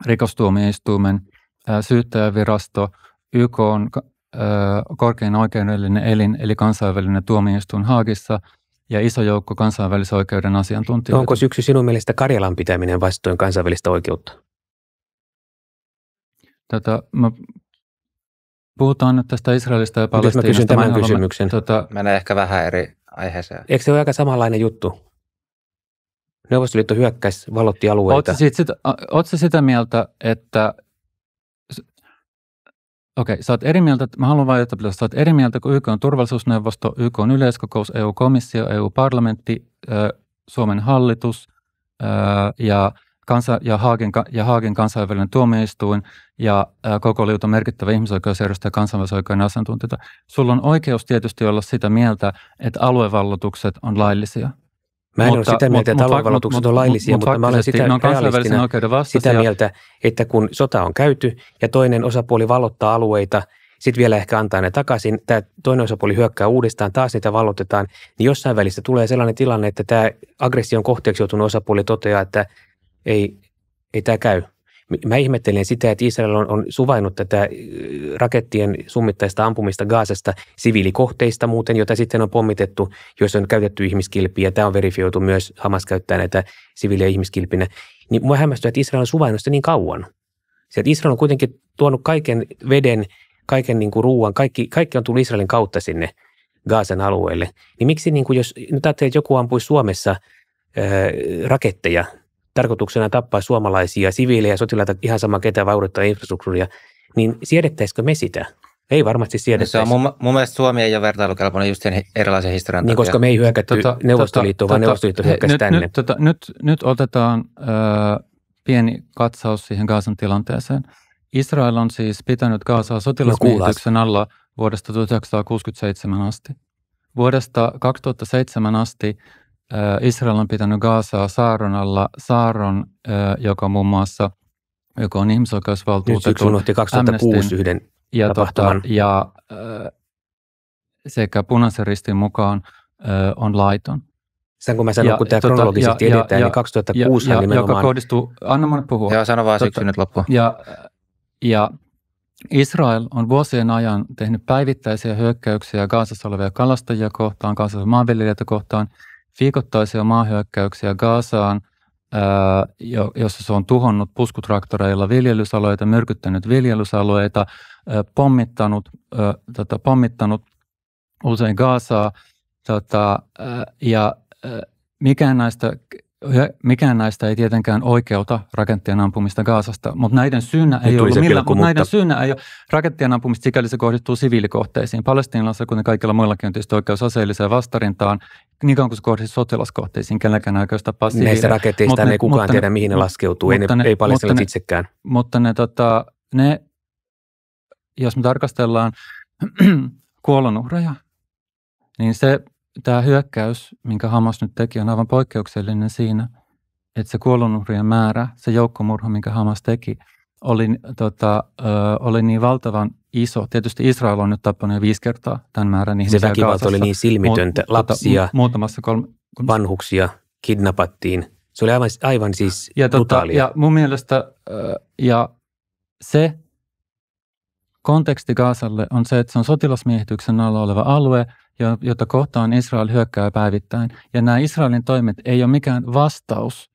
rikostuomioistuimen, äh, syyttäjävirasto, YK on korkein oikeudellinen elin eli kansainvälinen tuomioistuin Haagissa – ja iso joukko kansainvälisen oikeuden asiantuntijoita. Onko syksy sinun mielestä Karjalan pitäminen vastoin kansainvälistä oikeutta? Tätä, tota, mä puhutaan nyt tästä Israelista ja Palestiinasta. mä kysyn tämän mä kysymyksen. Tota, Menee ehkä vähän eri aiheeseen. Eikö se ole aika samanlainen juttu? Neuvostoliitto hyökkäisi, valotti alueita. Oletko sitä, sitä mieltä, että Okei, sä oot eri mieltä, mä haluan vain että sä oot eri mieltä kuin YK on turvallisuusneuvosto, YK on yleiskokous, EU-komissio, EU-parlamentti, Suomen hallitus ja, kansa, ja, Haagen, ja Haagen kansainvälinen tuomioistuin ja koko liuta merkittävä ihmisoikeusjärjestö ja kansainvälisoikeuden asiantuntijoita. Sulla on oikeus tietysti olla sitä mieltä, että aluevallotukset on laillisia. Mä en mutta, ole sitä mieltä, että aluevalotukset on laillisia, mutta, mutta mä olen sitä, no oikeuden sitä mieltä, että kun sota on käyty ja toinen osapuoli valottaa alueita, sitten vielä ehkä antaa ne takaisin, tämä toinen osapuoli hyökkää uudestaan, taas niitä valotetaan, niin jossain välissä tulee sellainen tilanne, että tämä aggression kohteeksi joutunut osapuoli toteaa, että ei, ei tämä käy, Mä ihmettelen sitä, että Israel on, on suvainnut tätä äh, rakettien summittaista ampumista Gaasasta siviilikohteista muuten, jota sitten on pommitettu, jos on käytetty ihmiskilpiä. Tämä on verifioitu myös, Hamas käyttää näitä siviiliä ihmiskilpinä. Niin mua hämmästyy, että Israel on suvainnut sitä niin kauan. että Israel on kuitenkin tuonut kaiken veden, kaiken niin kuin ruuan, kaikki, kaikki on tullut Israelin kautta sinne Gaasan alueelle. Niin miksi, niin kuin jos nyt ajattelee, että joku ampuisi Suomessa ää, äh, raketteja – tarkoituksena tappaa suomalaisia siviilejä, sotilaita, ihan sama ketä vaurittaa infrastruktuuria, niin siedettäisikö me sitä? Ei varmasti siedettäisi. Se on mun, mun mielestä Suomi ei ole vertailukelpoinen just sen erilaisen historian niin, takia. Koska me ei hyökätty tota, tota Neuvostoliittoon, tota, vaan tota, Neuvostoliitto hyökkäsi nyt, tänne. Nyt, tota, nyt, nyt otetaan ö, pieni katsaus siihen Gaasan tilanteeseen. Israel on siis pitänyt Gaasaa sotilasmiehityksen alla vuodesta 1967 asti. Vuodesta 2007 asti Israel on pitänyt Gaasaa saaron alla, saaron, joka muun muassa, joka on ihmisoikeusvaltuutettu. Nyt 2006 Amnestin, yhden ja, tota, ja sekä punaisen ristin mukaan on laiton. Sen kun mä sanon, ja, kun tämä tota, kronologisesti ja, edetään, ja, niin 2006 ja, nimenomaan... Joka kohdistuu, anna mun puhua. Joo, sano vaan tota, nyt loppuun. Ja, ja Israel on vuosien ajan tehnyt päivittäisiä hyökkäyksiä Gaasassa olevia kalastajia kohtaan, kansallisia maanviljelijöitä kohtaan – viikoittaisia maahyökkäyksiä Gaasaan, jossa se on tuhonnut puskutraktoreilla viljelysaloita, myrkyttänyt viljelysaloita, pommittanut, tota, pommittanut usein Gaasaa. Tota, ja mikään näistä Mikään näistä ei tietenkään oikeuta rakettien ampumista Gaasasta, mutta näiden syynä ei, ole millä, mutta näiden syynä ei ole rakettien ampumista, sikäli se kohdistuu siviilikohteisiin. Palestiinassa kuten kaikilla muillakin, on tietysti oikeus aseelliseen vastarintaan, niin kauan kuin se kohdistuu sotilaskohteisiin, kenelläkään näköistä passiivia. Näistä raketeista mutta ei kukaan mutta tiedä, ne, mihin ne laskeutuu, ei, ne, ne, ei ne, itsekään. Mutta ne, tota, ne, jos me tarkastellaan kuolonuhreja, niin se tämä hyökkäys, minkä Hamas nyt teki, on aivan poikkeuksellinen siinä, että se kuolonuhrien määrä, se joukkomurha, minkä Hamas teki, oli, tota, ö, oli niin valtavan iso. Tietysti Israel on nyt tappanut jo viisi kertaa tämän määrän ihmisiä. Se väkivalta oli niin silmitöntä. Mu- tota, Lapsia, mu- muutamassa kolme, kun... vanhuksia kidnappattiin. Se oli aivan, aivan siis ja, tota, ja mun mielestä ö, ja se konteksti Gaasalle on se, että se on sotilasmiehityksen alla oleva alue – jota kohtaan Israel hyökkää päivittäin. Ja nämä Israelin toimet ei ole mikään vastaus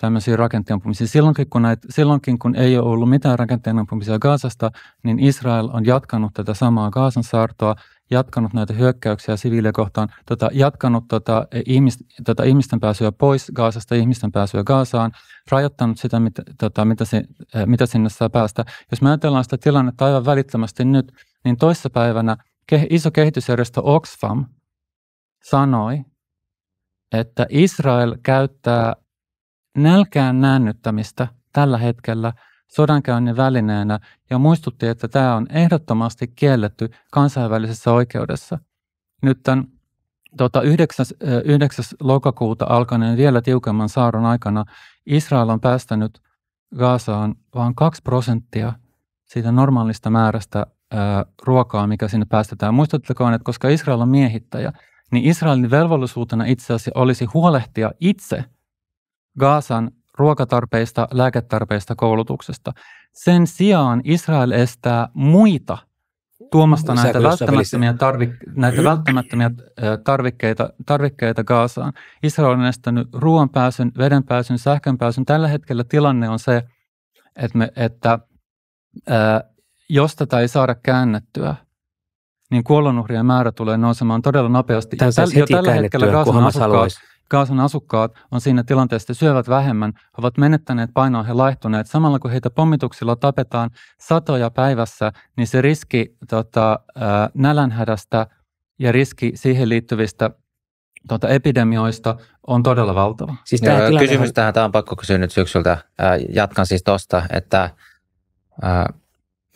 tämmöisiin rakenteen Silloinkin kun, näitä, silloinkin kun ei ole ollut mitään rakenteen Gaasasta, niin Israel on jatkanut tätä samaa Gaasan saartoa, jatkanut näitä hyökkäyksiä siviilejä kohtaan, tota, jatkanut tota, ihmis, tota, ihmisten pääsyä pois Gaasasta, ihmisten pääsyä Gaasaan, rajoittanut sitä, mitä, tota, mitä, se, äh, mitä sinne saa päästä. Jos me ajatellaan sitä tilannetta aivan välittömästi nyt, niin toissapäivänä iso kehitysjärjestö Oxfam sanoi, että Israel käyttää nälkään näännyttämistä tällä hetkellä sodankäynnin välineenä ja muistutti, että tämä on ehdottomasti kielletty kansainvälisessä oikeudessa. Nyt tämän tuota, 9, 9. lokakuuta alkaneen vielä tiukemman saaron aikana Israel on päästänyt Gaasaan vain 2 prosenttia siitä normaalista määrästä ruokaa, mikä sinne päästetään. Muistuttakoon, että koska Israel on miehittäjä, niin Israelin velvollisuutena itse asiassa olisi huolehtia itse Gaasan ruokatarpeista, lääketarpeista, koulutuksesta. Sen sijaan Israel estää muita tuomasta näitä välttämättömiä, tarvik, näitä välttämättömiä tarvikkeita, tarvikkeita Gaasaan. Israel on estänyt ruoan pääsyn, veden pääsyn, sähkön pääsyn. Tällä hetkellä tilanne on se, että, me, että jos tätä ei saada käännettyä, niin kuolonuhrien määrä tulee nousemaan todella nopeasti. Tämä täl, siis jo tällä hetkellä Gaasan asukkaat, Gaasan asukkaat on siinä tilanteessa, että syövät vähemmän, ovat menettäneet painoa, he laihtuneet. Samalla kun heitä pommituksilla tapetaan satoja päivässä, niin se riski tota, nälänhädästä ja riski siihen liittyvistä tuota, epidemioista on todella valtava. Siis tämä tilanne... Kysymys tähän, tämä on pakko kysyä nyt syksyltä. Jatkan siis tuosta, että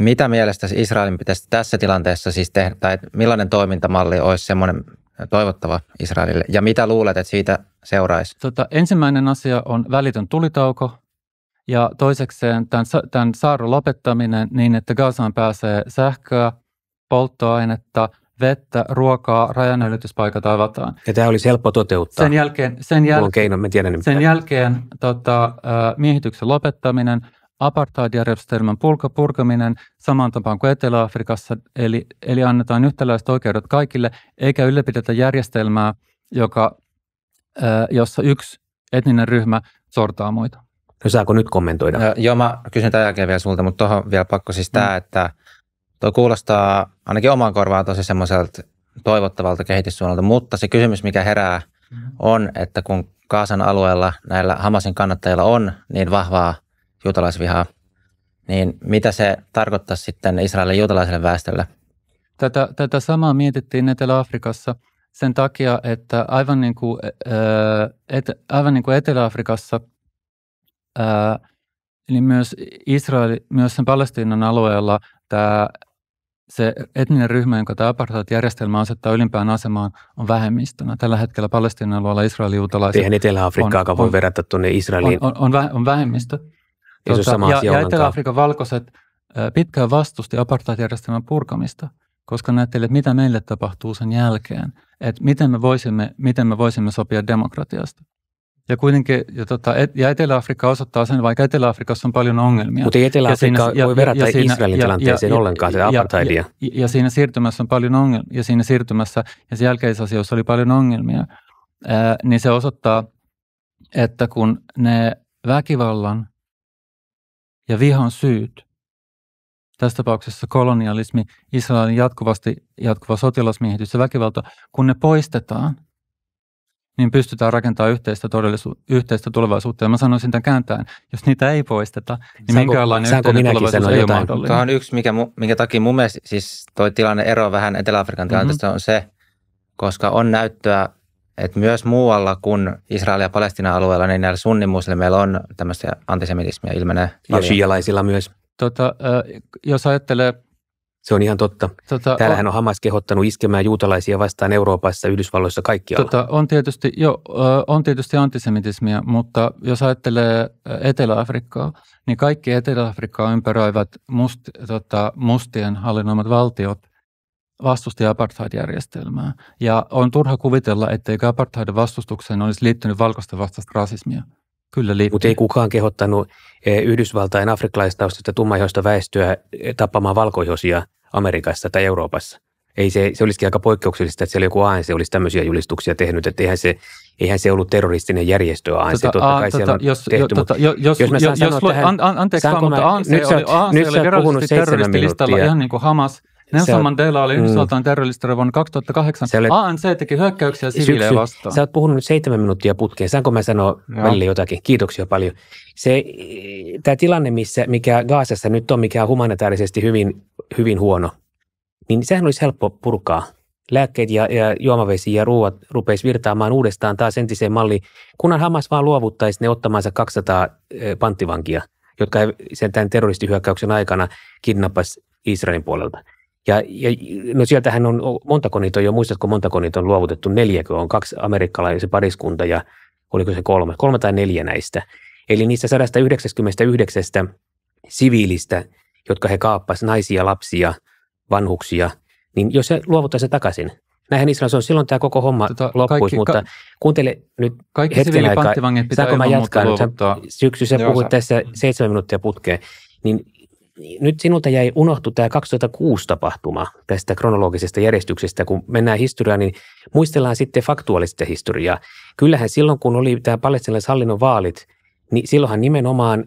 mitä mielestäsi Israelin pitäisi tässä tilanteessa siis tehdä, tai millainen toimintamalli olisi semmoinen toivottava Israelille, ja mitä luulet, että siitä seuraisi? Tota, ensimmäinen asia on välitön tulitauko, ja toisekseen tämän, tämän saaron lopettaminen niin, että Gazaan pääsee sähköä, polttoainetta, vettä, ruokaa, rajanylityspaikat avataan. Ja tämä olisi helppo toteuttaa. Sen jälkeen, sen jäl... keino, tiedän sen jälkeen tota, miehityksen lopettaminen – apartheid-järjestelmän purkaminen samaan tapaan kuin Etelä-Afrikassa, eli, eli annetaan yhtäläiset oikeudet kaikille, eikä ylläpidetä järjestelmää, joka, ää, jossa yksi etninen ryhmä sortaa muita. No saako nyt kommentoida? Ja, joo, mä kysyn tämän jälkeen vielä sulta, mutta tuohon vielä pakko siis mm. tämä, että tuo kuulostaa ainakin omaan korvaan tosi semmoiselta toivottavalta kehityssuunnalta, mutta se kysymys, mikä herää, mm-hmm. on, että kun Kaasan alueella näillä Hamasin kannattajilla on niin vahvaa juutalaisvihaa, niin mitä se tarkoittaa sitten Israelin juutalaiselle väestölle? Tätä, tätä samaa mietittiin Etelä-Afrikassa sen takia, että aivan niin kuin, et, aivan niin kuin Etelä-Afrikassa, ää, niin myös Israel, myös sen Palestiinan alueella tämä se etninen ryhmä, jonka tämä apartheid-järjestelmä asettaa ylimpään asemaan, on vähemmistönä. Tällä hetkellä Palestiinan alueella Israelin juutalaiset... Eihän Etelä-Afrikkaakaan voi verrata tuonne Israeliin. On, on, on, on vähemmistö. Ei tuota, sama ja, ja Etelä-Afrikan valkoiset pitkään vastusti apartheid-järjestelmän purkamista, koska näette, että mitä meille tapahtuu sen jälkeen, että miten me voisimme, miten me voisimme sopia demokratiasta. Ja kuitenkin, ja, tota, et, ja Etelä-Afrikka osoittaa sen, vaikka Etelä-Afrikassa on paljon ongelmia. Mutta Etelä-Afrikka ja siinä, voi verrata siinä, Israelin ja, tilanteeseen ja, ollenkaan, sitä apartheidia. Ja, ja, ja siinä siirtymässä on paljon ongelmia, ja siinä siirtymässä ja sen jälkeisessä asioissa oli paljon ongelmia. Ää, niin se osoittaa, että kun ne väkivallan ja vihan syyt. Tässä tapauksessa kolonialismi, Israelin jatkuvasti jatkuva sotilasmiehitys ja väkivalta, kun ne poistetaan, niin pystytään rakentamaan yhteistä, todellisu- yhteistä tulevaisuutta. Ja mä sanoisin tämän kääntäen, jos niitä ei poisteta, niin saanko, minkäänlainen saanko yhteinen tulevaisuus ei jotain? ole mahdollinen. on yksi, mikä, minkä takia mun mielestä siis toi tilanne ero vähän Etelä-Afrikan mhm. tilanteesta mm-hmm. on se, koska on näyttöä et myös muualla kuin Israel- ja Palestina-alueella, niin näillä meillä on tämmöistä antisemitismia ilmenee. Ja shialaisilla myös. Tota, jos ajattelee se on ihan totta. Tota, Täällähän on Hamas kehottanut iskemään juutalaisia vastaan Euroopassa, Yhdysvalloissa, kaikkialla. Tota, on, tietysti, jo, on tietysti antisemitismia, mutta jos ajattelee Etelä-Afrikkaa, niin kaikki Etelä-Afrikkaa ympäröivät must, tota, mustien hallinnoimat valtiot vastusti apartheid-järjestelmää. Ja on turha kuvitella, etteikö apartheidin vastustukseen olisi liittynyt valkoista vastaista rasismia. Kyllä liittyy. Mutta ei kukaan kehottanut eh, Yhdysvaltain afrikkalaistaustaista tummaihoista väestöä eh, tappamaan valkoihosia Amerikassa tai Euroopassa. Ei se, se olisikin aika poikkeuksellista, että siellä joku ANC olisi tämmöisiä julistuksia tehnyt, että eihän se, eihän se ollut terroristinen järjestö ANC, tota, totta kai a, tota, jos, tehty, tota, jo, tota, jos, jos, mä saan jos, sanoa jos, tähän, an, anteeksi vaan, mutta ANC nyt oli, nyt oli virallisesti terroristilistalla ihan niin kuin Hamas – Nelson oot, Mandela oli mm. Yhdysvaltain mm. terroristeri vuonna 2008. Olet, ANC teki hyökkäyksiä siviilejä vastaan. Sä oot puhunut nyt seitsemän minuuttia putkeen. Saanko mä sanoa Joo. välillä jotakin? Kiitoksia paljon. Se, eh, tämä tilanne, missä, mikä Gaasassa nyt on, mikä on humanitaarisesti hyvin, hyvin huono, niin sehän olisi helppo purkaa. Lääkkeet ja, ja juomavesi ja ruoat rupeisi virtaamaan uudestaan taas entiseen malliin, kunhan Hamas vaan luovuttaisi ne ottamansa 200 eh, panttivankia, jotka sen tämän terroristihyökkäyksen aikana kidnappas Israelin puolelta. Ja, ja no sieltähän on, montako niitä on jo, muistatko montako niitä on luovutettu, neljäkö on, kaksi amerikkalaisen pariskunta ja oliko se kolme, kolme tai neljä näistä. Eli niistä 199 siviilistä, jotka he kaappasivat, naisia, lapsia, vanhuksia, niin jos se luovuttaisi takaisin, Näinhän Israelissa on. Silloin tämä koko homma tota, loppuisi, kaikki, mutta ka- kuuntele nyt kaikki hetken aikaa. Saanko mä jatkaa? Nyt syksy, sä puhuit sä... tässä seitsemän minuuttia putkeen. Niin nyt sinulta jäi unohtu tämä 2006 tapahtuma tästä kronologisesta järjestyksestä. Kun mennään historiaan, niin muistellaan sitten faktuaalista historiaa. Kyllähän silloin, kun oli tämä hallinnon vaalit, niin silloinhan nimenomaan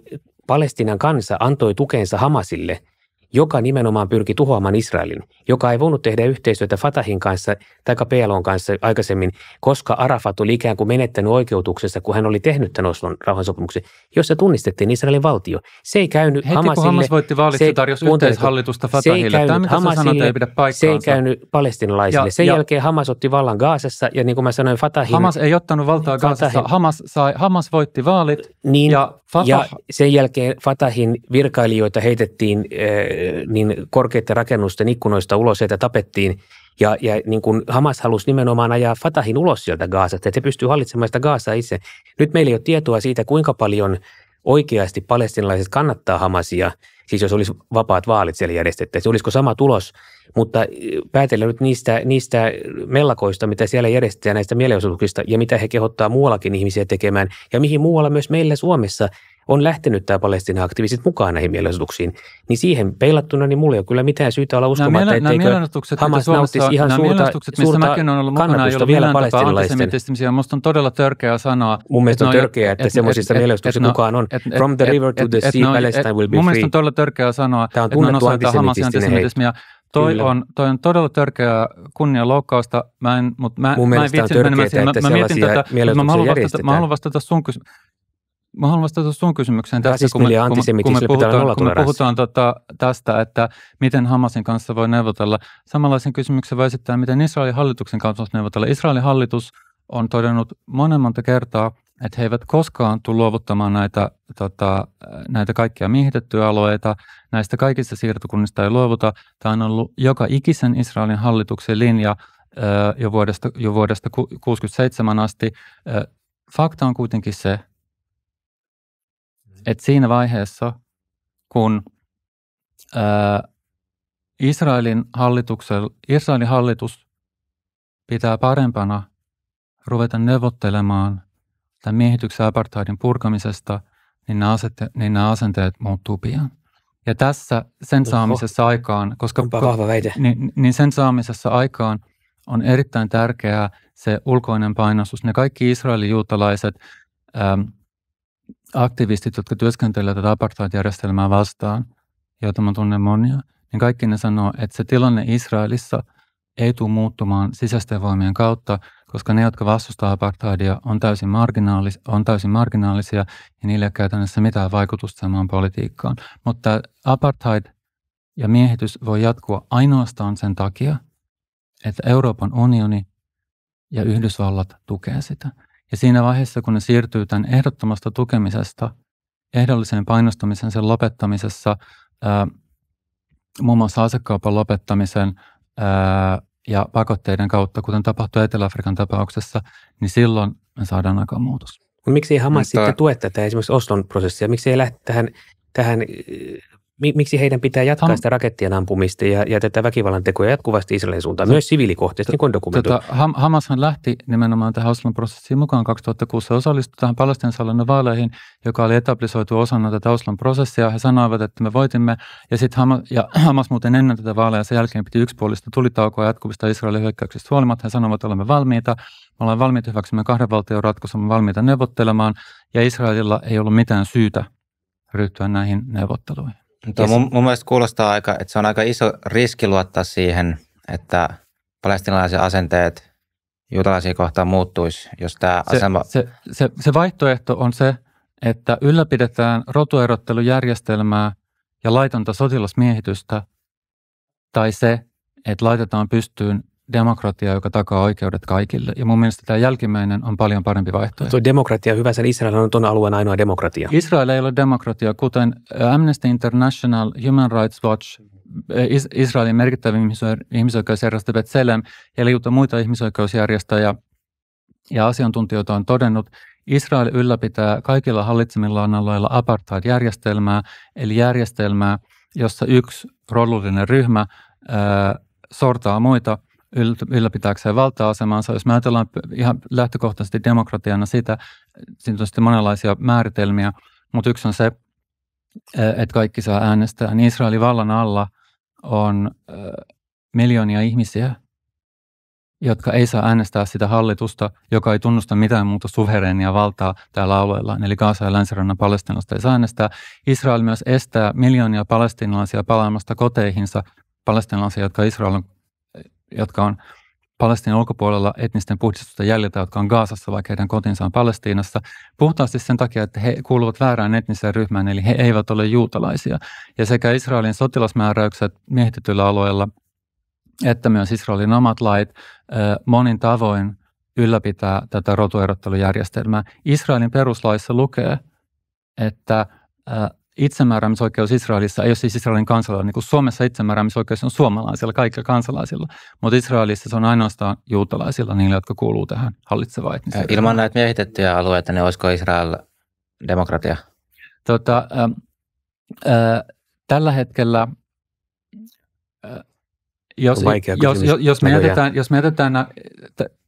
Palestinan kansa antoi tukensa Hamasille – joka nimenomaan pyrki tuhoamaan Israelin, joka ei voinut tehdä yhteistyötä Fatahin kanssa tai PLOn kanssa aikaisemmin, koska Arafat oli ikään kuin menettänyt oikeutuksessa, kun hän oli tehnyt tämän Oslon rauhansopimuksen, jossa tunnistettiin Israelin valtio. Se ei käynyt Heti Hamasille, kun Hamas voitti vaalit, se, se tarjosi yhteishallitusta Fatahille. Se ei käynyt, Hamasille, ei pidä se ei käynyt palestinalaisille. Ja, Sen ja, jälkeen Hamas otti vallan Gaasassa ja niin kuin mä sanoin Fatahin... Hamas ei ottanut valtaa Gaasassa. Hamas, sai, Hamas voitti vaalit niin, ja Fatah... Ja sen jälkeen Fatahin virkailijoita heitettiin... Äh, niin korkeiden rakennusten ikkunoista ulos, että tapettiin. Ja, ja niin kuin Hamas halusi nimenomaan ajaa Fatahin ulos sieltä Gaasasta, että se pystyy hallitsemaan sitä Gaasaa itse. Nyt meillä ei ole tietoa siitä, kuinka paljon oikeasti palestinalaiset kannattaa Hamasia, siis jos olisi vapaat vaalit siellä järjestettäisiin, olisiko sama tulos, mutta eh, päätellä nyt niistä, niistä mellakoista, mitä siellä järjestetään näistä mielenosoituksista ja mitä he kehottaa muuallakin ihmisiä tekemään ja mihin muualla myös meillä Suomessa – on lähtenyt tämä Palestina-aktivistit mukaan näihin mielenosoituksiin, niin siihen peilattuna niin mulla ei ole kyllä mitään syytä olla uskomatta, nämä, etteikö nämä Hamas nauttisi ihan nämä suurta, missä mäkin olen ollut mukana, ei ole vielä palestinalaisten. Minusta on todella törkeää sanoa. Mun mielestä on no törkeää, että semmoisista mielenosoituksista mukaan no, on. Et, et, From the river to the sea, no, Palestine will be free. Mun mielestä on todella törkeää sanoa, että on osoittaa Hamasin antisemitismiä. Toi on, toi on todella törkeää kunnianloukkausta, mä en, mut mä, Mun mä en viitsi mennä, mä, mä mietin tätä, mä haluan, vastata, mä haluan vastata sun kysymykseen mä haluan vastata sun kysymykseen tässä, kun me, kun, me, kun me puhutaan, kun me puhutaan tota, tästä, että miten Hamasin kanssa voi neuvotella. Samanlaisen kysymyksen voi esittää, miten Israelin hallituksen kanssa voi neuvotella. Israelin hallitus on todennut monen monta kertaa, että he eivät koskaan tule luovuttamaan näitä, tota, näitä kaikkia miehitettyjä alueita. Näistä kaikista siirtokunnista ei luovuta. Tämä on ollut joka ikisen Israelin hallituksen linja jo vuodesta, jo vuodesta asti. Fakta on kuitenkin se, että siinä vaiheessa, kun Israelin, Israelin hallitus pitää parempana ruveta neuvottelemaan tämän miehityksen apartheidin purkamisesta, niin nämä, asente- niin nämä asenteet muuttuu pian. Ja tässä sen saamisessa aikaan, koska Niin, niin sen saamisessa aikaan on erittäin tärkeää se ulkoinen painostus. Ne kaikki israelijuutalaiset, juutalaiset aktivistit, jotka työskentelevät tätä apartheid-järjestelmää vastaan, joita mä tunnen monia, niin kaikki ne sanoo, että se tilanne Israelissa ei tule muuttumaan sisäisten voimien kautta, koska ne, jotka vastustaa apartheidia, on täysin, marginaalis, on täysin marginaalisia ja niille ei käytännössä mitään vaikutusta samaan politiikkaan. Mutta apartheid ja miehitys voi jatkua ainoastaan sen takia, että Euroopan unioni ja Yhdysvallat tukee sitä. Ja siinä vaiheessa, kun ne siirtyy tämän ehdottomasta tukemisesta ehdolliseen painostamiseen sen lopettamisessa, muun muassa asekaupan lopettamisen ja pakotteiden kautta, kuten tapahtui Etelä-Afrikan tapauksessa, niin silloin me saadaan aika muutos. miksi ei Hamas Mutta... sitten tue tätä esimerkiksi Oslon prosessia? Miksi ei lähde tähän, tähän miksi heidän pitää jatkaa Ham- sitä rakettien ampumista ja, ja tätä väkivallan tekoja jatkuvasti Israelin suuntaan, myös siviilikohteista, niin kuin dokumentu. Tota, Ham- Hamashan lähti nimenomaan tähän Oslon prosessiin mukaan 2006. He osallistuivat tähän palestinsalannon vaaleihin, joka oli etablisoitu osana tätä Oslon prosessia. He sanoivat, että me voitimme, ja sitten Hamas, ja Hamas muuten ennen tätä vaaleja sen jälkeen piti yksipuolista tulitaukoa jatkuvista Israelin hyökkäyksistä huolimatta. He sanovat, että olemme valmiita. Me ollaan valmiita hyväksymään kahden valtion ratkaisun, valmiita neuvottelemaan, ja Israelilla ei ollut mitään syytä ryhtyä näihin neuvotteluihin. Tuo mun, mun mielestä kuulostaa aika, että se on aika iso riski luottaa siihen, että palestinalaiset asenteet juutalaisia kohtaan muuttuisi, jos tämä se, asema... Se, se, se vaihtoehto on se, että ylläpidetään rotuerottelujärjestelmää ja laitonta sotilasmiehitystä, tai se, että laitetaan pystyyn demokratia, joka takaa oikeudet kaikille. Ja mun mielestä tämä jälkimmäinen on paljon parempi vaihtoehto. Tuo demokratia hyvä, sen Israel on tuon alueen ainoa demokratia. Israel ei ole demokratia, kuten äh, Amnesty International, Human Rights Watch, äh, Israelin merkittävin ihmisoikeusjärjestö Betselem ja liuta muita ihmisoikeusjärjestöjä ja asiantuntijoita on todennut, Israel ylläpitää kaikilla hallitsemillaan alueilla apartheid-järjestelmää, eli järjestelmää, jossa yksi rodullinen ryhmä ää, äh, sortaa muita – ylläpitääkseen valta-asemansa. Jos me ajatellaan ihan lähtökohtaisesti demokratiana sitä, siinä on sitten monenlaisia määritelmiä, mutta yksi on se, e, että kaikki saa äänestää. Niin Israelin vallan alla on e, miljoonia ihmisiä, jotka ei saa äänestää sitä hallitusta, joka ei tunnusta mitään muuta suvereenia valtaa täällä alueellaan, eli Gaza ja länsirannan palestinalaista ei saa äänestää. Israel myös estää miljoonia palestinalaisia palaamasta koteihinsa, palestinalaisia, jotka Israel on jotka on Palestiinan ulkopuolella etnisten puhdistusta jäljiltä, jotka on Gaasassa, vaikka heidän kotinsa on Palestiinassa, puhtaasti sen takia, että he kuuluvat väärään etniseen ryhmään, eli he eivät ole juutalaisia. Ja sekä Israelin sotilasmääräykset miehitetyillä alueilla että myös Israelin omat lait monin tavoin ylläpitää tätä rotuerottelujärjestelmää. Israelin peruslaissa lukee, että itsemääräämisoikeus Israelissa ei ole siis Israelin kansalaisilla. Niin kuin Suomessa itsemääräämisoikeus on suomalaisilla, kaikilla kansalaisilla, mutta Israelissa se on ainoastaan juutalaisilla, niillä, jotka kuuluu tähän hallitsevaan etnisiin. Ilman näitä miehitettyjä alueita, niin olisiko Israel demokratia? Tota, äh, äh, tällä hetkellä äh, jos, Vaikea jos, jos, jos, me jätetään, jos me jätetään, t-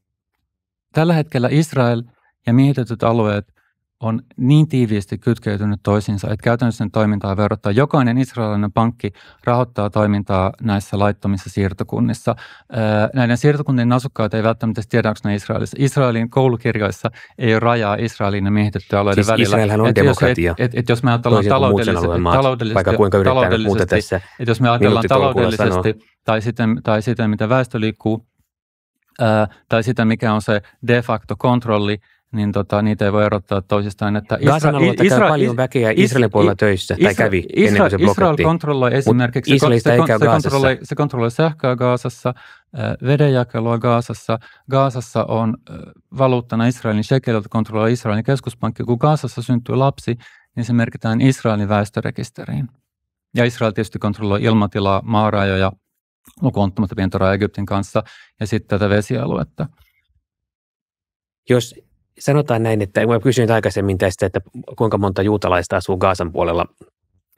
tällä hetkellä Israel ja miehitetyt alueet on niin tiiviisti kytkeytynyt toisiinsa, että käytännössä toimintaa verrattuna jokainen israelilainen pankki rahoittaa toimintaa näissä laittomissa siirtokunnissa. Öö, näiden siirtokuntien asukkaat ei välttämättä tiedä, onko ne Israelissa. Israelin koulukirjoissa ei ole rajaa Israelin ja miehitettyjen alueiden siis välillä. Israelhan on et demokratia. Jos, et, et, et, jos me ajatellaan taloudellisesti, taloudellisesti, vaikka kuinka taloudellisesti tässä et jos me ajatellaan taloudellisesti tai sitten, tai sitten, mitä väestö liikkuu, ää, öö, tai sitä, mikä on se de facto kontrolli – niin tota, niitä ei voi erottaa toisistaan. Että Israel, Israel, Israel paljon väkeä Israelin puolella Isra- Israel, tai kävi Israel, ennen kuin se blokattiin. Israel kontrolloi esimerkiksi, se, se, se, kontrolloi, se kontrolloi sähköä Gaasassa, äh, vedenjakelua Gaasassa. Gaasassa on äh, valuuttana Israelin shekel, jota kontrolloi Israelin keskuspankki. Kun Gaasassa syntyy lapsi, niin se merkitään Israelin väestörekisteriin. Ja Israel tietysti kontrolloi ilmatilaa, maarajoja, lukuun ottamatta pientä Egyptin kanssa, ja sitten tätä vesialuetta. Jos sanotaan näin, että mä kysyin aikaisemmin tästä, että kuinka monta juutalaista asuu Gaasan puolella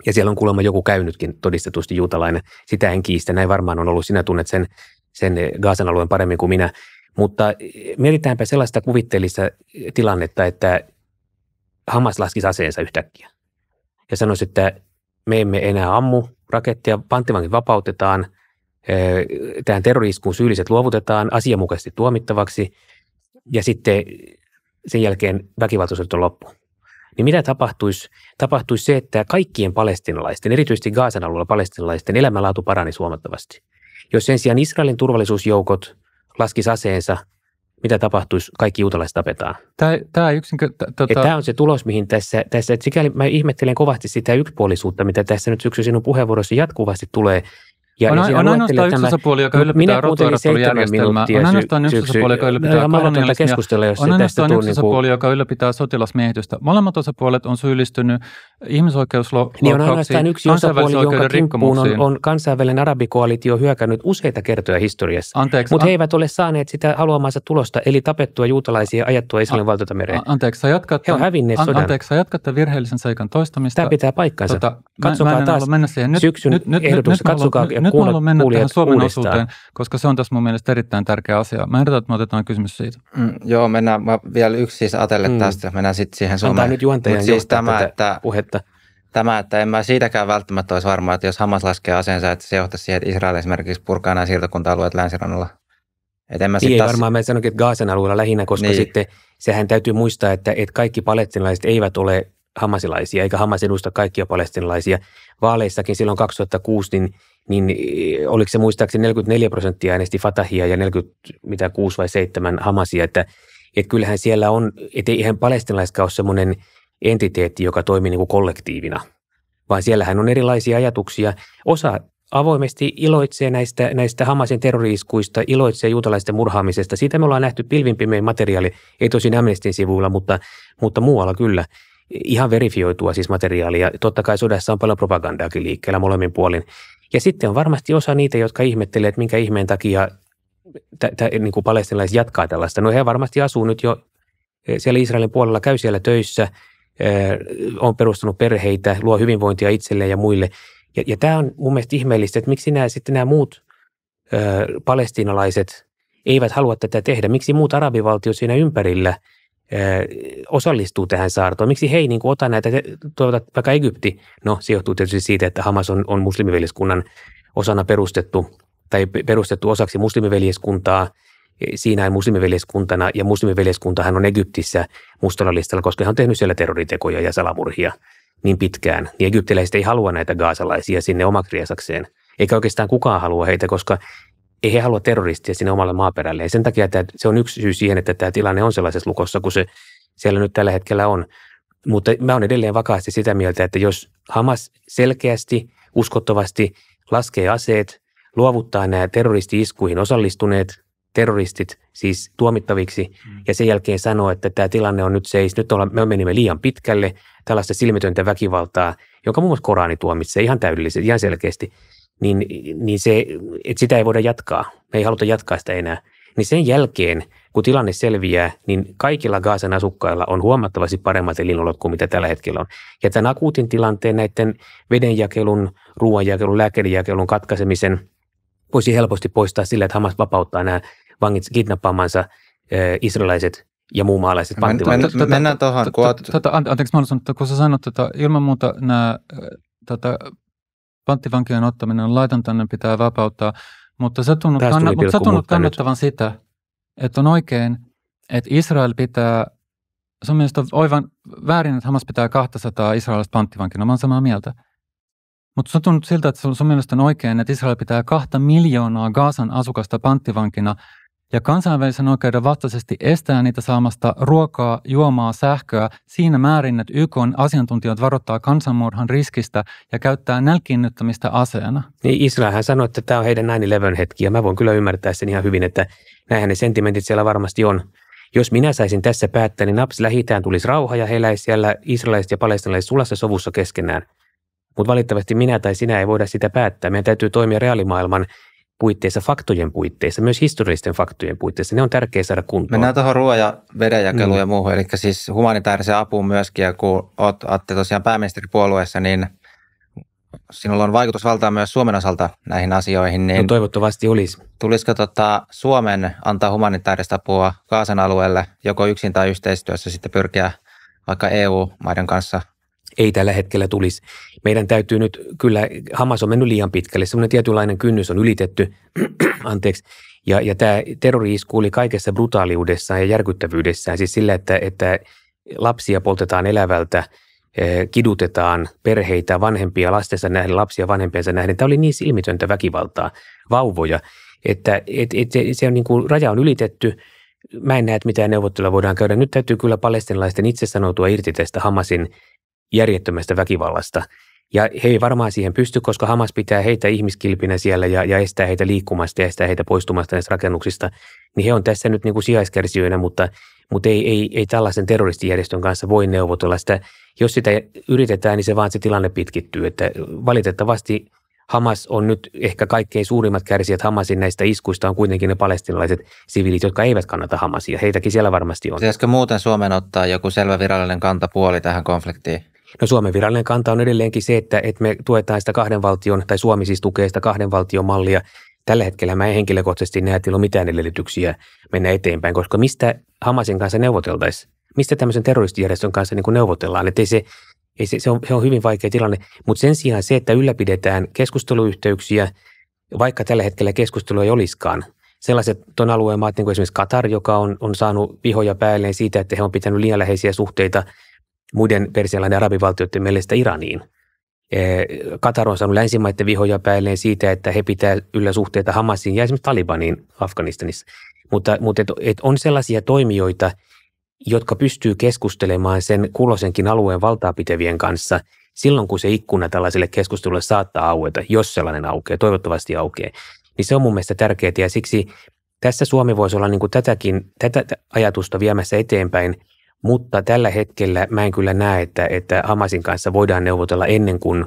ja siellä on kuulemma joku käynytkin todistetusti juutalainen. Sitä en kiistä, näin varmaan on ollut. Sinä tunnet sen, sen Gaasan alueen paremmin kuin minä. Mutta e, mietitäänpä sellaista kuvitteellista e, tilannetta, että Hamas laskisi aseensa yhtäkkiä ja sanoisi, että me emme enää ammu rakettia, panttivankin vapautetaan, e, tähän terroriskuun syylliset luovutetaan asianmukaisesti tuomittavaksi ja sitten sen jälkeen väkivaltaisuudet on loppu. Niin mitä tapahtuisi? Tapahtuisi se, että kaikkien palestinalaisten, erityisesti Gaasan alueella palestinalaisten elämänlaatu parani huomattavasti. Jos sen sijaan Israelin turvallisuusjoukot laskis aseensa, mitä tapahtuisi, kaikki juutalaiset tapetaan. Tämä, tämä, yksinkö, niin tota- tämä on se tulos, mihin tässä, tässä että sikäli mä ihmettelen kovasti sitä yksipuolisuutta, mitä tässä nyt syksy sinun puheenvuorossa jatkuvasti tulee – ja, on, on ainoastaan yksi osapuoli, joka ylläpitää rotuerottelujärjestelmää. On ainoastaan yksi osapuoli, joka ylläpitää kolonialismia. On ainoastaan yksi osapuoli, joka ylläpitää sotilasmiehitystä. Molemmat osapuolet on syyllistynyt ihmisoikeusloukkauksiin, niin on ainoastaan yksi osapuoli, jonka kimppuun on, on kansainvälinen arabikoalitio hyökännyt useita kertoja historiassa. Anteeksi. Mutta he eivät ole saaneet sitä haluamansa tulosta, eli tapettua juutalaisia ajattua Israelin valtatamereen. mereen. Anteeksi, jatkat... he on hävinneet sodan. Anteeksi, jatkatte virheellisen seikan toistamista. Tämä pitää paikkansa. Tota, katsokaa taas mennä siihen. Nyt, syksyn nyt, nyt, ehdotus. Katsokaa nyt, nyt kuunnot, haluan mennä tähän Suomen uudistaa. osuuteen, koska se on tässä mun mielestä erittäin tärkeä asia. Mä ehdotan, että me otetaan kysymys siitä. Mm, joo, mennään mä vielä yksi siis Atelle mm. tästä, mennään sitten siihen Suomeen. Antaa nyt juontajan siis tämä, että, puhetta. Tämä, että en mä siitäkään välttämättä olisi varma, että jos Hamas laskee aseensa, että se johtaisi siihen, että Israel esimerkiksi purkaa nämä siirtokunta-alueet länsirannalla. Et en mä niin, taas... varmaan mä sanoinkin, että Gaasan alueella lähinnä, koska niin. sitten sehän täytyy muistaa, että, että kaikki palestinalaiset eivät ole hamasilaisia, eikä Hamas edusta kaikkia palestinalaisia. Vaaleissakin silloin 2006, niin niin eh, oliko se muistaakseni 44 prosenttia äänesti Fatahia ja 46 vai 7 Hamasia, että, että kyllähän siellä on, että eihän palestinalaiskaan ole semmoinen entiteetti, joka toimii niin kuin kollektiivina, vaan siellähän on erilaisia ajatuksia. Osa avoimesti iloitsee näistä, näistä Hamasin terroriiskuista, iloitsee juutalaisten murhaamisesta. Siitä me ollaan nähty pilvimpimeen materiaali, ei tosin Amnestin sivuilla, mutta, mutta muualla kyllä. Ihan verifioitua siis materiaalia. Totta kai sodassa on paljon propagandaakin liikkeellä molemmin puolin. Ja sitten on varmasti osa niitä, jotka ihmettelee, että minkä ihmeen takia t- t- niin kuin palestinalaiset jatkaa tällaista. No he varmasti asuu nyt jo eh, siellä Israelin puolella, käy siellä töissä, eh, on perustanut perheitä, luo hyvinvointia itselleen ja muille. Ja, ja tämä on mun mielestä ihmeellistä, että miksi nämä, sitten nämä muut ö, eh, eivät halua tätä tehdä. Miksi muut arabivaltiot siinä ympärillä – osallistuu tähän saartoon? Miksi he ei niin kuin ota näitä, toivotat vaikka Egypti, no se johtuu tietysti siitä, että Hamas on, on muslimiveljeskunnan osana perustettu tai perustettu osaksi muslimiveljeskuntaa, e, Siinain muslimiveljeskuntana ja muslimiveljeskuntahan on Egyptissä mustalla listalla, koska hän on tehnyt siellä terroritekoja ja salamurhia niin pitkään. Niin egyptiläiset ei halua näitä gaasalaisia sinne omaksi Eikä oikeastaan kukaan halua heitä, koska ei he halua terroristia sinne omalle maaperälle. Ja sen takia tämä, se on yksi syy siihen, että tämä tilanne on sellaisessa lukossa, kun se siellä nyt tällä hetkellä on. Mutta mä olen edelleen vakaasti sitä mieltä, että jos Hamas selkeästi, uskottavasti laskee aseet, luovuttaa nämä terroristi-iskuihin osallistuneet terroristit siis tuomittaviksi mm. ja sen jälkeen sanoo, että tämä tilanne on nyt seis, nyt olla, me menimme liian pitkälle, tällaista silmitöntä väkivaltaa, jonka muun muassa Korani tuomitsee ihan täydellisesti, ihan selkeästi, niin, niin se, että sitä ei voida jatkaa. Me ei haluta jatkaa sitä enää. Niin sen jälkeen, kun tilanne selviää, niin kaikilla Gaasan asukkailla on huomattavasti paremmat elinolot kuin mitä tällä hetkellä on. Ja tämän akuutin tilanteen näiden vedenjakelun, ruoanjakelun, lääkärijakelun katkaisemisen voisi helposti poistaa sillä, että Hamas vapauttaa nämä vangit kidnappaamansa israelaiset ja muun maalaiset Mennään tota- tota- tuohon. Tota- anteeksi, mä olen sanonut, kun sä sanot, että ilman muuta nämä panttivankien ottaminen on laitonta, ne pitää vapauttaa. Mutta sä tunnut, kanna, mutta sä tunnut kannattavan nyt. sitä, että on oikein, että Israel pitää, se on oivan väärin, että Hamas pitää 200 israelista panttivankina, mä oon samaa mieltä. Mutta se on siltä, että sun, sun mielestä on oikein, että Israel pitää kahta miljoonaa Gaasan asukasta panttivankina – ja kansainvälisen oikeuden vastaisesti estää niitä saamasta ruokaa, juomaa, sähköä siinä määrin, että YK asiantuntijat varoittaa kansanmurhan riskistä ja käyttää nälkiinnyttämistä aseena. Niin Israelhan sanoi, että tämä on heidän näin levön hetki ja mä voin kyllä ymmärtää sen ihan hyvin, että näinhän ne sentimentit siellä varmasti on. Jos minä saisin tässä päättää, niin napsi lähitään tulisi rauha ja he siellä israelaiset ja palestinalaiset sulassa sovussa keskenään. Mutta valitettavasti minä tai sinä ei voida sitä päättää. Meidän täytyy toimia reaalimaailman puitteissa, faktojen puitteissa, myös historiallisten faktojen puitteissa. Ne on tärkeää saada kuntoon. Mennään tuohon ruoan ja vedenjakeluun mm. ja muuhun, eli siis humanitaariseen apuun myöskin. Ja kun olet, Atte, tosiaan pääministeripuolueessa, niin sinulla on vaikutusvaltaa myös Suomen osalta näihin asioihin. Niin no toivottavasti olisi. Tulisiko tota Suomen antaa humanitaarista apua Kaasan alueelle, joko yksin tai yhteistyössä sitten pyrkiä vaikka EU-maiden kanssa – ei tällä hetkellä tulisi. Meidän täytyy nyt, kyllä Hamas on mennyt liian pitkälle, semmoinen tietynlainen kynnys on ylitetty, anteeksi, ja, ja tämä terrori oli kaikessa brutaaliudessaan ja järkyttävyydessään, siis sillä, että, että lapsia poltetaan elävältä, eh, kidutetaan perheitä, vanhempia, lastensa nähden, lapsia vanhempiensa nähden. Tämä oli niin silmitöntä väkivaltaa, vauvoja, että et, et, se, se on niin kuin, raja on ylitetty. Mä en näe, että mitään neuvotteluja voidaan käydä. Nyt täytyy kyllä palestinalaisten itse sanoutua irti tästä Hamasin järjettömästä väkivallasta. Ja he ei varmaan siihen pysty, koska Hamas pitää heitä ihmiskilpinä siellä ja, ja estää heitä liikkumasta ja estää heitä poistumasta näistä rakennuksista. Niin he on tässä nyt niin kuin sijaiskärsijöinä, mutta, mutta ei, ei, ei tällaisen terroristijärjestön kanssa voi neuvotella sitä. Jos sitä yritetään, niin se vaan se tilanne pitkittyy. Että valitettavasti Hamas on nyt ehkä kaikkein suurimmat kärsijät Hamasin näistä iskuista on kuitenkin ne palestinalaiset siviilit, jotka eivät kannata Hamasia. Heitäkin siellä varmasti on. Pitäisikö muuten Suomen ottaa joku selvä virallinen kantapuoli tähän konfliktiin? No Suomen virallinen kanta on edelleenkin se, että, että me tuetaan sitä kahden valtion, tai Suomi siis tukee sitä kahden valtion mallia. Tällä hetkellä mä en henkilökohtaisesti näe, että ei mitään edellytyksiä mennä eteenpäin, koska mistä Hamasin kanssa neuvoteltaisiin? Mistä tämmöisen terroristijärjestön kanssa niin kuin neuvotellaan? Että ei se, ei se, se, on, se on hyvin vaikea tilanne, mutta sen sijaan se, että ylläpidetään keskusteluyhteyksiä, vaikka tällä hetkellä keskustelua ei olisikaan, sellaiset tuon alueen maat, niin kuin esimerkiksi Katar, joka on, on saanut vihoja päälleen siitä, että he on pitänyt liian läheisiä suhteita – muiden persialainen arabivaltioiden mielestä Iraniin. Katar on saanut länsimaiden vihoja päälleen siitä, että he pitää yllä suhteita Hamasiin ja esimerkiksi Talibaniin Afganistanissa. Mutta, mutta et, et on sellaisia toimijoita, jotka pystyy keskustelemaan sen kulosenkin alueen valtaapitevien kanssa silloin, kun se ikkuna tällaiselle keskustelulle saattaa aueta, jos sellainen aukeaa, toivottavasti aukeaa. Niin se on mun mielestä tärkeää ja siksi tässä Suomi voisi olla niin kuin tätäkin, tätä ajatusta viemässä eteenpäin – mutta tällä hetkellä mä en kyllä näe, että, että Hamasin kanssa voidaan neuvotella ennen kuin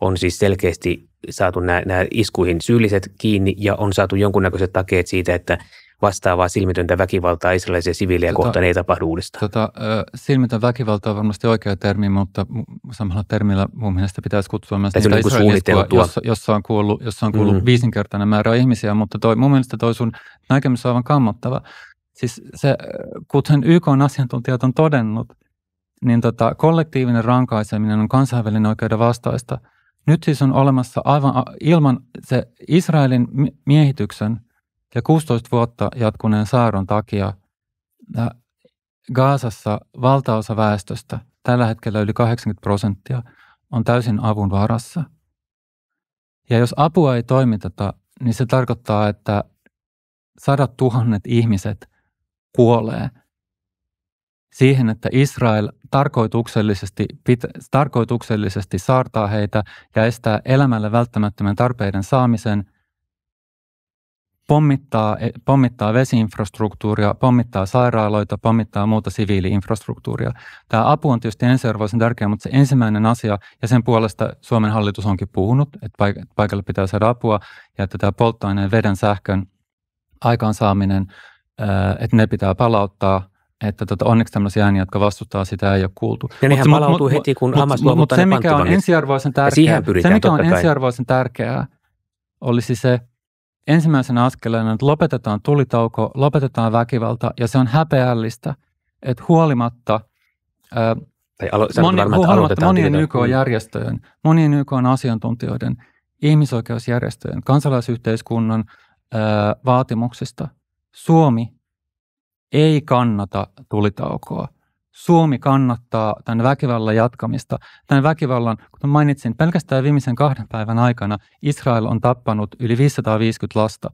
on siis selkeästi saatu nämä, nämä iskuihin syylliset kiinni ja on saatu jonkunnäköiset takeet siitä, että vastaavaa silmitöntä väkivaltaa israelisia siviilejä tota, kohtaan ei tapahdu uudestaan. Tota, silmitön väkivalta on varmasti oikea termi, mutta samalla termillä mun mielestä pitäisi kutsua myös Tässä niitä niinku israeliskua, jossa, jossa on kuollut, jossa on kuollut mm-hmm. viisinkertainen määrä ihmisiä, mutta toi, mun mielestä toi sun näkemys on aivan kammottava. Siis se, kuten YK on asiantuntijat on todennut, niin tota, kollektiivinen rankaiseminen on kansainvälinen oikeuden vastaista. Nyt siis on olemassa aivan ilman se Israelin miehityksen ja 16 vuotta jatkuneen saaron takia Gaasassa valtaosa väestöstä, tällä hetkellä yli 80 prosenttia, on täysin avun varassa. Ja jos apua ei toimiteta, niin se tarkoittaa, että sadat tuhannet ihmiset kuolee siihen, että Israel tarkoituksellisesti, pitä, tarkoituksellisesti saartaa heitä ja estää elämälle välttämättömän tarpeiden saamisen, pommittaa, e, pommittaa vesiinfrastruktuuria, pommittaa sairaaloita, pommittaa muuta siviiliinfrastruktuuria. Tämä apu on tietysti ensiarvoisen tärkeä, mutta se ensimmäinen asia, ja sen puolesta Suomen hallitus onkin puhunut, että paikalle pitää saada apua, ja että tämä polttoaineen, veden, sähkön aikaansaaminen – Äh, että ne pitää palauttaa – että tota, onneksi tämmöisiä ääniä, jotka vastustaa sitä, ei ole kuultu. Ja nehän mut, palautuu mut, heti, kun Hamas mut, mut, se, mikä on ensiarvoisen tärkeää, se, mikä on kai. ensiarvoisen tärkeää, olisi siis se ensimmäisenä askeleena, että lopetetaan tulitauko, lopetetaan väkivalta, ja se on häpeällistä, että huolimatta, ää, äh, tai alo, moni, varmaan, että huolimatta monien YK-järjestöjen, mm. monien YK-asiantuntijoiden, ihmisoikeusjärjestöjen, kansalaisyhteiskunnan ää, äh, vaatimuksista – Suomi ei kannata tulitaukoa. Suomi kannattaa tämän väkivallan jatkamista. Tämän väkivallan, kuten mainitsin, pelkästään viimeisen kahden päivän aikana Israel on tappanut yli 550 lasta.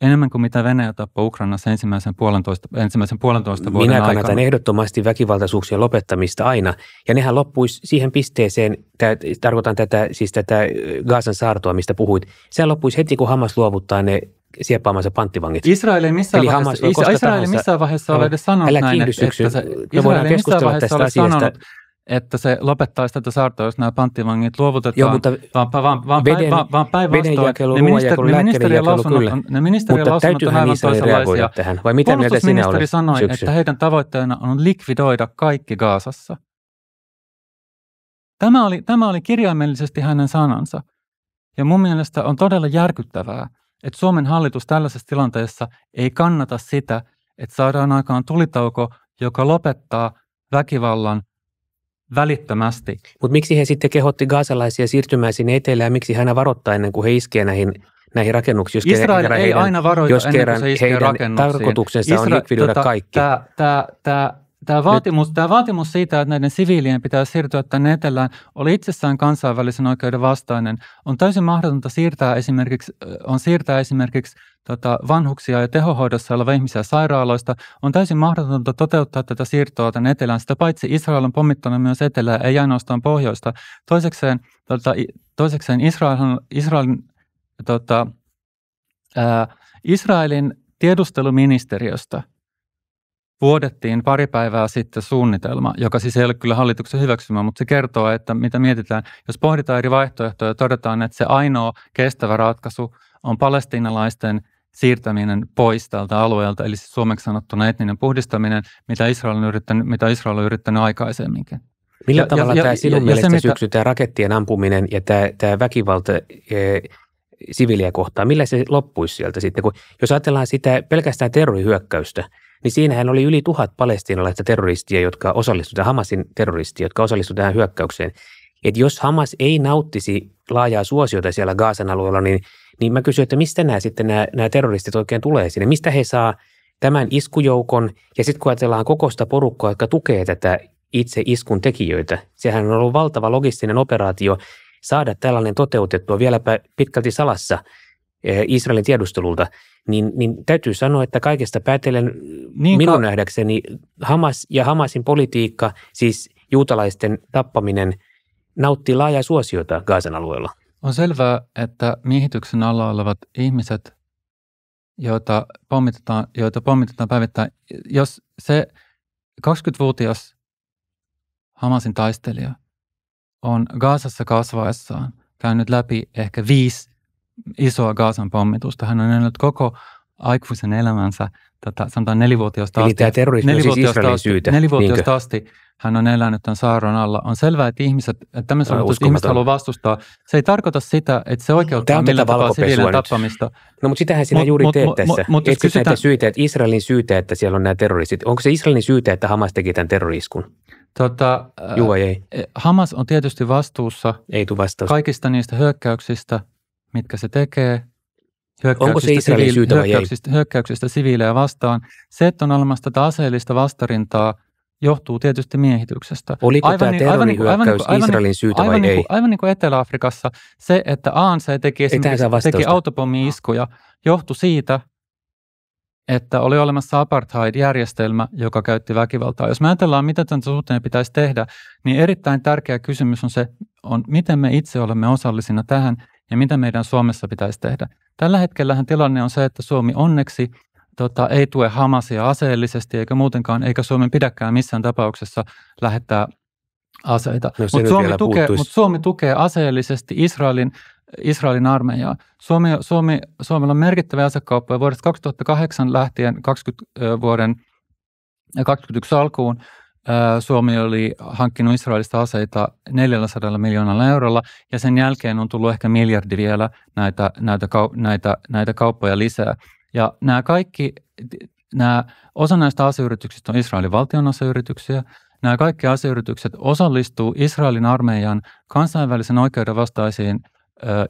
Enemmän kuin mitä Venäjä tappoi Ukrainassa ensimmäisen puolentoista, ensimmäisen puolentoista vuoden Minä aikana. Minä kannatan ehdottomasti väkivaltaisuuksien lopettamista aina. Ja nehän loppuisi siihen pisteeseen, tä, tarkoitan tätä, siis tätä Gaasan saartoa, mistä puhuit. Se loppuisi heti, kun Hamas luovuttaa ne sieppaamansa panttivangit. Israel ei missään Eli vaiheessa, Israel, Israel missään vaiheessa ole edes sanonut älä näin, että, että se, Israel ei missään vaiheessa ole asiasta. sanonut, että se lopettaisi tätä saartoa, jos nämä panttivangit luovutetaan, Joo, mutta vaan, vaan, vaan, veden, vaan, vaan päinvastoin. Ne, ministeri, ne ministerien lausunnot on, lausunnot ministeriön on aivan toisenlaisia. Tähän, vai mitä Puolustusministeri sanoi, syksy? että heidän tavoitteena on likvidoida kaikki Gaasassa. Tämä oli, tämä oli kirjaimellisesti hänen sanansa. Ja mun mielestä on todella järkyttävää, että Suomen hallitus tällaisessa tilanteessa ei kannata sitä, että saadaan aikaan tulitauko, joka lopettaa väkivallan välittömästi. Mutta miksi he sitten kehotti gaasalaisia siirtymään sinne etelään ja miksi hän varoittaa ennen kuin he iskee näihin näihin rakennuksiin, jos Israel kerran, ei heidän, aina varoita jos ennen kuin se iskee rakennuksiin. tarkoituksensa Israel, on likvidoida tota, kaikki. Tämä Tämä vaatimus, tämä vaatimus siitä, että näiden siviilien pitää siirtyä tänne etelään, oli itsessään kansainvälisen oikeuden vastainen. On täysin mahdotonta siirtää esimerkiksi, on siirtää esimerkiksi tota, vanhuksia ja tehohoidossa olevia ihmisiä sairaaloista. On täysin mahdotonta toteuttaa tätä siirtoa tänne etelään. Sitä paitsi Israel on pommittanut myös etelää, ei ainoastaan pohjoista. Toisekseen, tota, toisekseen Israel, Israelin tota, ää, Israelin tiedusteluministeriöstä – vuodettiin pari päivää sitten suunnitelma, joka siis ei ole kyllä hallituksen hyväksymä, mutta se kertoo, että mitä mietitään. Jos pohditaan eri vaihtoehtoja ja todetaan, että se ainoa kestävä ratkaisu on palestiinalaisten siirtäminen pois tältä alueelta, eli siis suomeksi sanottuna etninen puhdistaminen, mitä Israel on yrittänyt, mitä Israel on yrittänyt aikaisemminkin. Millä ja, tavalla ja, tämä ja, sinun ja, mielestä se, syksy, mitä... tämä rakettien ampuminen ja tämä, tämä väkivalta e, siviiliä kohtaan, millä se loppuisi sieltä sitten? Kun, jos ajatellaan sitä pelkästään terrorihyökkäystä, niin siinähän oli yli tuhat palestiinalaista terroristia, jotka osallistuivat, Hamasin terroristia, jotka osallistuivat tähän hyökkäykseen. että jos Hamas ei nauttisi laajaa suosiota siellä Gaasan alueella, niin, niin mä kysyn, että mistä nämä sitten nämä, nämä terroristit oikein tulee sinne? Mistä he saa tämän iskujoukon? Ja sitten kun ajatellaan kokosta porukkaa, jotka tukee tätä itse iskun tekijöitä, sehän on ollut valtava logistinen operaatio saada tällainen toteutettua vieläpä pitkälti salassa – Eh, Israelin tiedustelulta, niin, niin täytyy sanoa, että kaikesta päätellen eh, niin minun ka- nähdäkseni Hamas ja Hamasin politiikka, siis juutalaisten tappaminen, nauttii laajaa suosiota Gaasan alueella. On selvää, että miehityksen alla olevat ihmiset, joita pommitetaan, joita pommitetaan päivittäin, jos se 20-vuotias Hamasin taistelija on Gaasassa kasvaessaan käynyt läpi ehkä viisi isoa Gaasan pommitusta. Hän on elänyt koko aikuisen elämänsä, tota, sanotaan nelivuotiaasta Eli asti. tämä terrorismi siis nelivuotiaasta siis asti, syytä. Nelivuotiaasta Niinkö? asti hän on elänyt tämän saaron alla. On selvää, että ihmiset, että tämmöisen että ihmiset haluaa vastustaa. Se ei tarkoita sitä, että se oikeuttaa millä tapaa siviilien tappamista. No mutta sitähän sinä mut, juuri mut, teet mut, tässä. Mut, Etsit kysytään... näitä syitä, että Israelin syytä, että siellä on nämä terroristit. Onko se Israelin syytä, että Hamas teki tämän terroriskun? Tota, Juu ei? Hamas on tietysti vastuussa ei kaikista niistä hyökkäyksistä – mitkä se tekee, hyökkäyksistä, Onko se hyökkäyksistä, hyökkäyksistä siviilejä vastaan. Se, että on olemassa tätä aseellista vastarintaa, johtuu tietysti miehityksestä. Oliko aivan tämä niin, aivan niin aivan niin, aivan Israelin syytä aivan vai niin, ei? Aivan niin kuin Etelä-Afrikassa se, että ANC teki, esimerkiksi, teki autopommi-iskuja, johtui siitä, että oli olemassa apartheid-järjestelmä, joka käytti väkivaltaa. Jos me ajatellaan, mitä tämän suhteen pitäisi tehdä, niin erittäin tärkeä kysymys on se, on, miten me itse olemme osallisina tähän ja mitä meidän Suomessa pitäisi tehdä. Tällä hetkellähän tilanne on se, että Suomi onneksi tota, ei tue Hamasia aseellisesti eikä muutenkaan, eikä Suomen pidäkään missään tapauksessa lähettää aseita. No, mutta Suomi, tukee, mut Suomi tukee aseellisesti Israelin, Israelin armeijaa. Suomi, Suomi, Suomella on merkittäviä asekauppoja vuodesta 2008 lähtien 20 vuoden 2021 alkuun Suomi oli hankkinut Israelista aseita 400 miljoonalla eurolla ja sen jälkeen on tullut ehkä miljardi vielä näitä, näitä, näitä, näitä kauppoja lisää. Ja nämä kaikki, nämä, osa näistä aseyrityksistä on Israelin valtion aseyrityksiä. Nämä kaikki aseyritykset osallistuu Israelin armeijan kansainvälisen oikeuden vastaisiin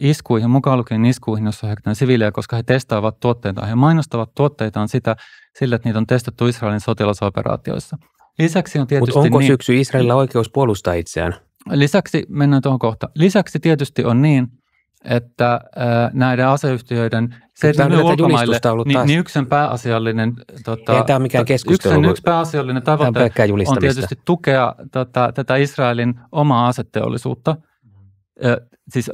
iskuihin, mukaan lukien iskuihin, jossa hyökätään siviilejä, koska he testaavat tuotteitaan. He mainostavat tuotteitaan sitä, sillä, että niitä on testattu Israelin sotilasoperaatioissa – Lisäksi on tietysti... Mutta onko niin, syksy Israelilla oikeus puolustaa itseään? Lisäksi, mennään tuohon kohta. Lisäksi tietysti on niin, että näiden aseyhtiöiden se, tämä ne ulkomaille, niin, niin yksi pääasiallinen, tota, tämä mikään tota, keskustelu, yksi, yksi pääasiallinen tavoite on tietysti tukea tota, tätä Israelin omaa aseteollisuutta – siis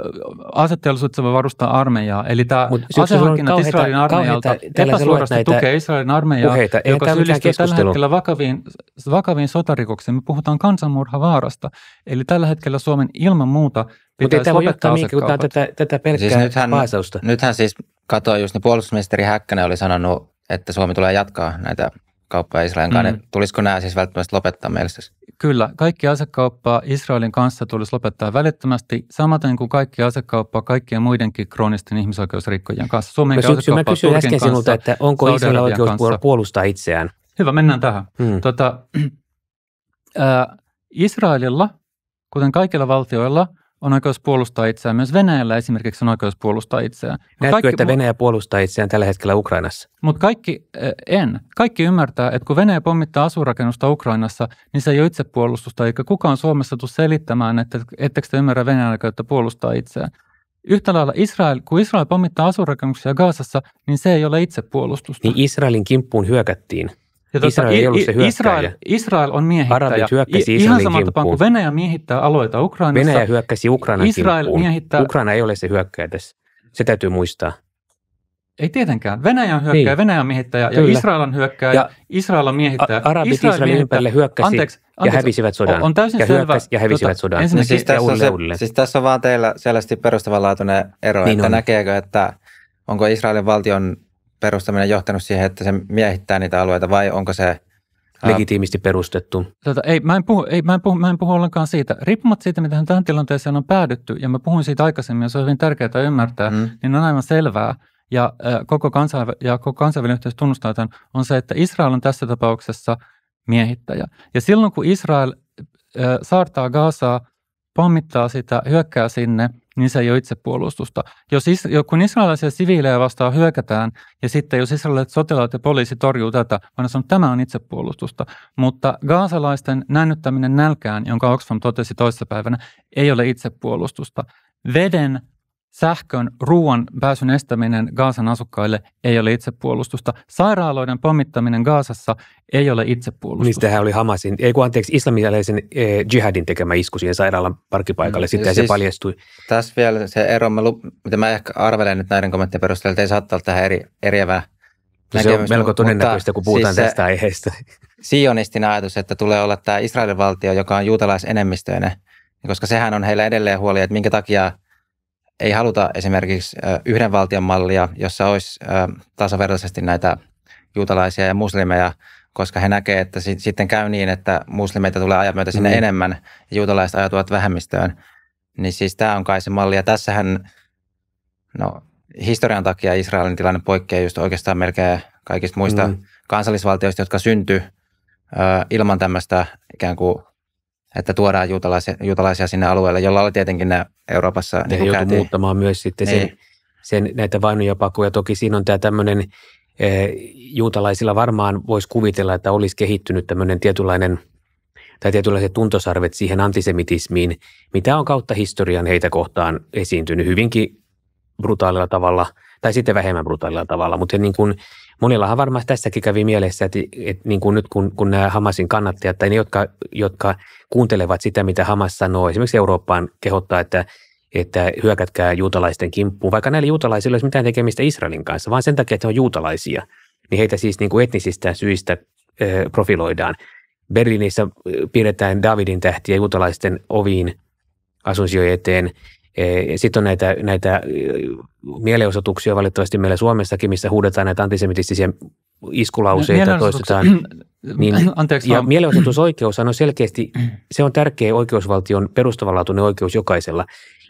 aseteollisuutta varustaa armeijaa. Eli tämä Mut asehankinnat Israelin armeijalta epäsuorasti tukee Israelin armeijaa, puheita. joka syyllistyy tällä hetkellä vakaviin, vakaviin sotarikoksiin. Me puhutaan kansanmurhavaarasta. Eli tällä hetkellä Suomen ilman muuta pitäisi lopettaa asekaupat. Tätä, tätä siis pelkkää siis nythän, paasausta. Nythän siis, katsoin just, ne puolustusministeri Häkkänen oli sanonut, että Suomi tulee jatkaa näitä asekauppa Israelin kanssa, mm. tulisiko nämä siis välttämättä lopettaa mielessä? Siis? Kyllä, kaikki asekauppa Israelin kanssa tulisi lopettaa välittömästi, samaten kuin kaikki asekauppa kaikkien muidenkin kroonisten ihmisoikeusrikkojien kanssa. Suomen Syksy, mä kysyin äsken kanssa, sinulta, että onko Israelin oikeus kanssa. puolustaa itseään? Hyvä, mennään tähän. Mm. Tota, äh, Israelilla, kuten kaikilla valtioilla, on oikeus puolustaa itseään. Myös Venäjällä esimerkiksi on oikeus puolustaa itseään. Näetkö, kaikki, että Venäjä puolustaa itseään tällä hetkellä Ukrainassa? Mutta kaikki, äh, en. Kaikki ymmärtää, että kun Venäjä pommittaa asurakennusta Ukrainassa, niin se ei ole itsepuolustusta, eikä kukaan Suomessa tule selittämään, että ettekö te ymmärrä Venäjän oikeutta puolustaa itseään. Yhtä lailla Israel, kun Israel pommittaa asurakennuksia Gaasassa, niin se ei ole itsepuolustusta. Niin Israelin kimppuun hyökättiin ja tuota, Israel ei ollut se Israel, Israel on miehittäjä. hyökkäsi Israelin Ihan samalla tapaa kuin Venäjä miehittää alueita Ukrainassa. Venäjä hyökkäsi Ukrainan Israel kimppuun. miehittää. Ukraina ei ole se hyökkäjä tässä. Se täytyy muistaa. Ei tietenkään. Venäjä on hyökkäjä, niin. Venäjä on miehittäjä Kyllä. ja Israel on hyökkäjä, ja Israel on miehittäjä. Arabit Israel Israelin miehittäjä. ympärille hyökkäsi anteeksi, anteeksi, ja hävisivät sodan. On täysin ja selvä. ja hävisivät tota, sodan. Ensinnäkin, siis, tässä on se, siis tässä on vaan teillä selvästi perustavanlaatuinen ero, niin että on. näkeekö, että onko Israelin valtion perustaminen johtanut siihen, että se miehittää niitä alueita vai onko se legitiimisti perustettu. Tota, ei, mä en, puhu, ei, mä, en puhu, mä en puhu ollenkaan siitä. Riippumatta siitä, miten tähän tilanteeseen on päädytty, ja mä puhun siitä aikaisemmin, ja se on hyvin tärkeää ymmärtää, mm. niin on aivan selvää, ja, koko kansainv- ja koko kansainvälinen yhteys tunnustaa tämän, on se, että Israel on tässä tapauksessa miehittäjä. Ja silloin, kun Israel äh, saartaa Gaasaa pommittaa sitä, hyökkää sinne, niin se ei ole itsepuolustusta. Jos, kun israelaisia siviilejä vastaan hyökätään, ja sitten jos israelilaiset sotilaat ja poliisi torjuu tätä, vaan se on, tämä on itsepuolustusta. Mutta gaasalaisten näännyttäminen nälkään, jonka Oxfam totesi toissapäivänä, ei ole itsepuolustusta. Veden Sähkön, ruoan pääsyn estäminen Gaasan asukkaille ei ole itsepuolustusta. Sairaaloiden pommittaminen Gaasassa ei ole itsepuolustusta. tähän niin, oli Hamasin, ei kun anteeksi, islamilaisen eh, jihadin tekemä isku siihen sairaalan parkkipaikalle. Mm, Sitten siis, se paljastui. Tässä vielä se ero, mä lu, mitä mä ehkä arvelen nyt näiden kommenttien perusteella, että ei saattaa olla tähän eri, eriävää no, Se on melko todennäköistä, kun puhutaan siis tästä aiheesta. Sionistin ajatus, että tulee olla tämä Israelin valtio, joka on juutalaisenemmistöinen, koska sehän on heillä edelleen huoli, että minkä takia – ei haluta esimerkiksi yhden valtion mallia, jossa olisi tasavertaisesti näitä juutalaisia ja muslimeja, koska he näkevät, että sitten käy niin, että muslimeita tulee ajan myötä sinne mm. enemmän ja juutalaiset ajatuvat vähemmistöön. Niin siis tämä on kai se malli. Ja tässähän, no historian takia Israelin tilanne poikkeaa just oikeastaan melkein kaikista muista mm. kansallisvaltioista, jotka syntyi ilman tämmöistä ikään kuin että tuodaan juutalaisia, juutalaisia sinne alueelle, jolla oli tietenkin nämä Euroopassa. Ne niin joutuu muuttamaan myös sitten niin. sen, sen, näitä vainojapakuja. Toki siinä on tämä tämmöinen, e, eh, juutalaisilla varmaan voisi kuvitella, että olisi kehittynyt tämmöinen tietynlainen tai tietynlaiset tuntosarvet siihen antisemitismiin, mitä on kautta historian heitä kohtaan esiintynyt hyvinkin brutaalilla tavalla tai sitten vähemmän brutaalilla tavalla, mutta niin kuin monillahan varmaan tässäkin kävi mielessä, että, että niin kuin nyt kun, kun nämä Hamasin kannattajat tai ne, jotka, jotka kuuntelevat sitä, mitä Hamas sanoo, esimerkiksi Eurooppaan kehottaa, että että hyökätkää juutalaisten kimppuun, vaikka näillä juutalaisilla ei olisi mitään tekemistä Israelin kanssa, vaan sen takia, että he on juutalaisia, niin heitä siis niin kuin etnisistä syistä profiloidaan. Berliinissä piirretään Davidin tähtiä juutalaisten oviin asunsijojen eteen. E, Sitten on näitä, näitä e, mielenosoituksia valitettavasti meillä Suomessakin, missä huudetaan näitä antisemitistisiä iskulauseita, toistetaan Niin, Anteeksi, ja vaan. mielenosoitusoikeus on selkeästi, mm. se on tärkeä oikeusvaltion perustavanlaatuinen oikeus jokaisella.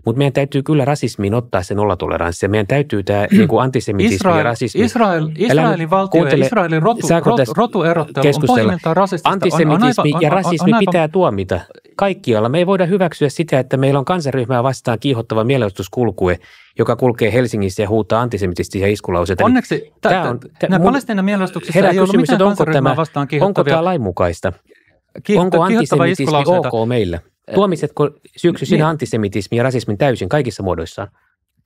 Mutta meidän täytyy kyllä rasismiin ottaa se nollatoleranssi. meidän täytyy tämä mm. niinku antisemitismi Israel, ja rasismi. Israel, Israelin Älä valtio kuuntele, ja Israelin rotu, rot, rotuerottelu on on rasistista. Antisemitismi on, on aivan, ja rasismi on, on, pitää aivan. tuomita kaikkialla. Me ei voida hyväksyä sitä, että meillä on kansanryhmää vastaan kiihottava mielenosoituskulkue, joka kulkee Helsingissä ja huutaa antisemitistisiä iskulauseita. Onneksi niin, tämä on, tämä, nämä mun, Palestiinan mielenostuksissa ei ollut mitään kansanryhmää vastaan Onko tämä lainmukaista? Onko antisemitismi ok meillä? Tuomisetko niin. sinä niin. antisemitismi ja rasismin täysin kaikissa muodoissaan?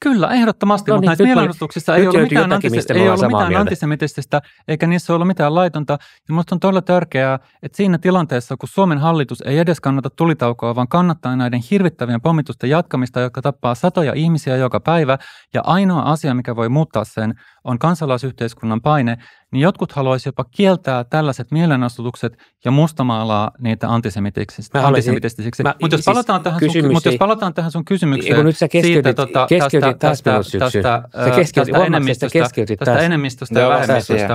Kyllä, ehdottomasti, no, mutta niin, näissä mielenosoituksissa ei, ollut mitään, jotakin, ei ollut mitään antisemitististä, eikä niissä ole mitään laitonta. Ja minusta on todella tärkeää, että siinä tilanteessa, kun Suomen hallitus ei edes kannata tulitaukoa, vaan kannattaa näiden hirvittävien pommitusten jatkamista, jotka tappaa satoja ihmisiä joka päivä, ja ainoa asia, mikä voi muuttaa sen, on kansalaisyhteiskunnan paine, niin jotkut haluaisivat jopa kieltää tällaiset mielenosoitukset ja mustamaalaa niitä antisemitistisiksi. Mutta jos, siis palataan siis tähän mut jos palataan tähän sun kysymykseen kun nyt sä keskeytit, siitä tota, keskeytit tästä, tästä, tästä, sä keskeytit, tästä enemmistöstä, keskeytit tästä enemmistöstä ja vähemmistöstä.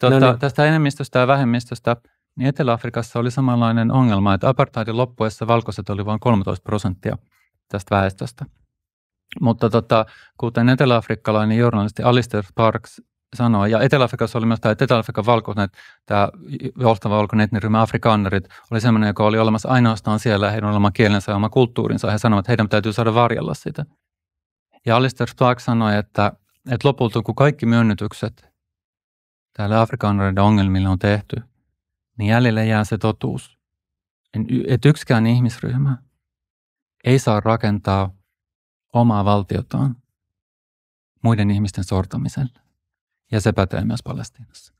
Tota, no niin. tästä enemmistöstä ja vähemmistöstä, niin Etelä-Afrikassa oli samanlainen ongelma, että apartheidin loppuessa valkoiset oli vain 13 prosenttia tästä väestöstä. Mutta tota, kuten eteläafrikkalainen journalisti Alistair Parks sanoa. Ja Etelä-Afrikassa oli myös tämä, että Etelä-Afrikan valkoiset, tämä johtava valkoinen etninen ryhmä afrikaanerit, oli sellainen, joka oli olemassa ainoastaan siellä heidän oma kielensä ja oma kulttuurinsa. He sanoivat, että heidän täytyy saada varjella sitä. Ja Alistair Stark sanoi, että, että lopulta kun kaikki myönnytykset täällä afrikaanereiden ongelmille on tehty, niin jäljelle jää se totuus, että yksikään ihmisryhmä ei saa rakentaa omaa valtiotaan muiden ihmisten sortamiselle. Ja se pätee myös Palestiinassa.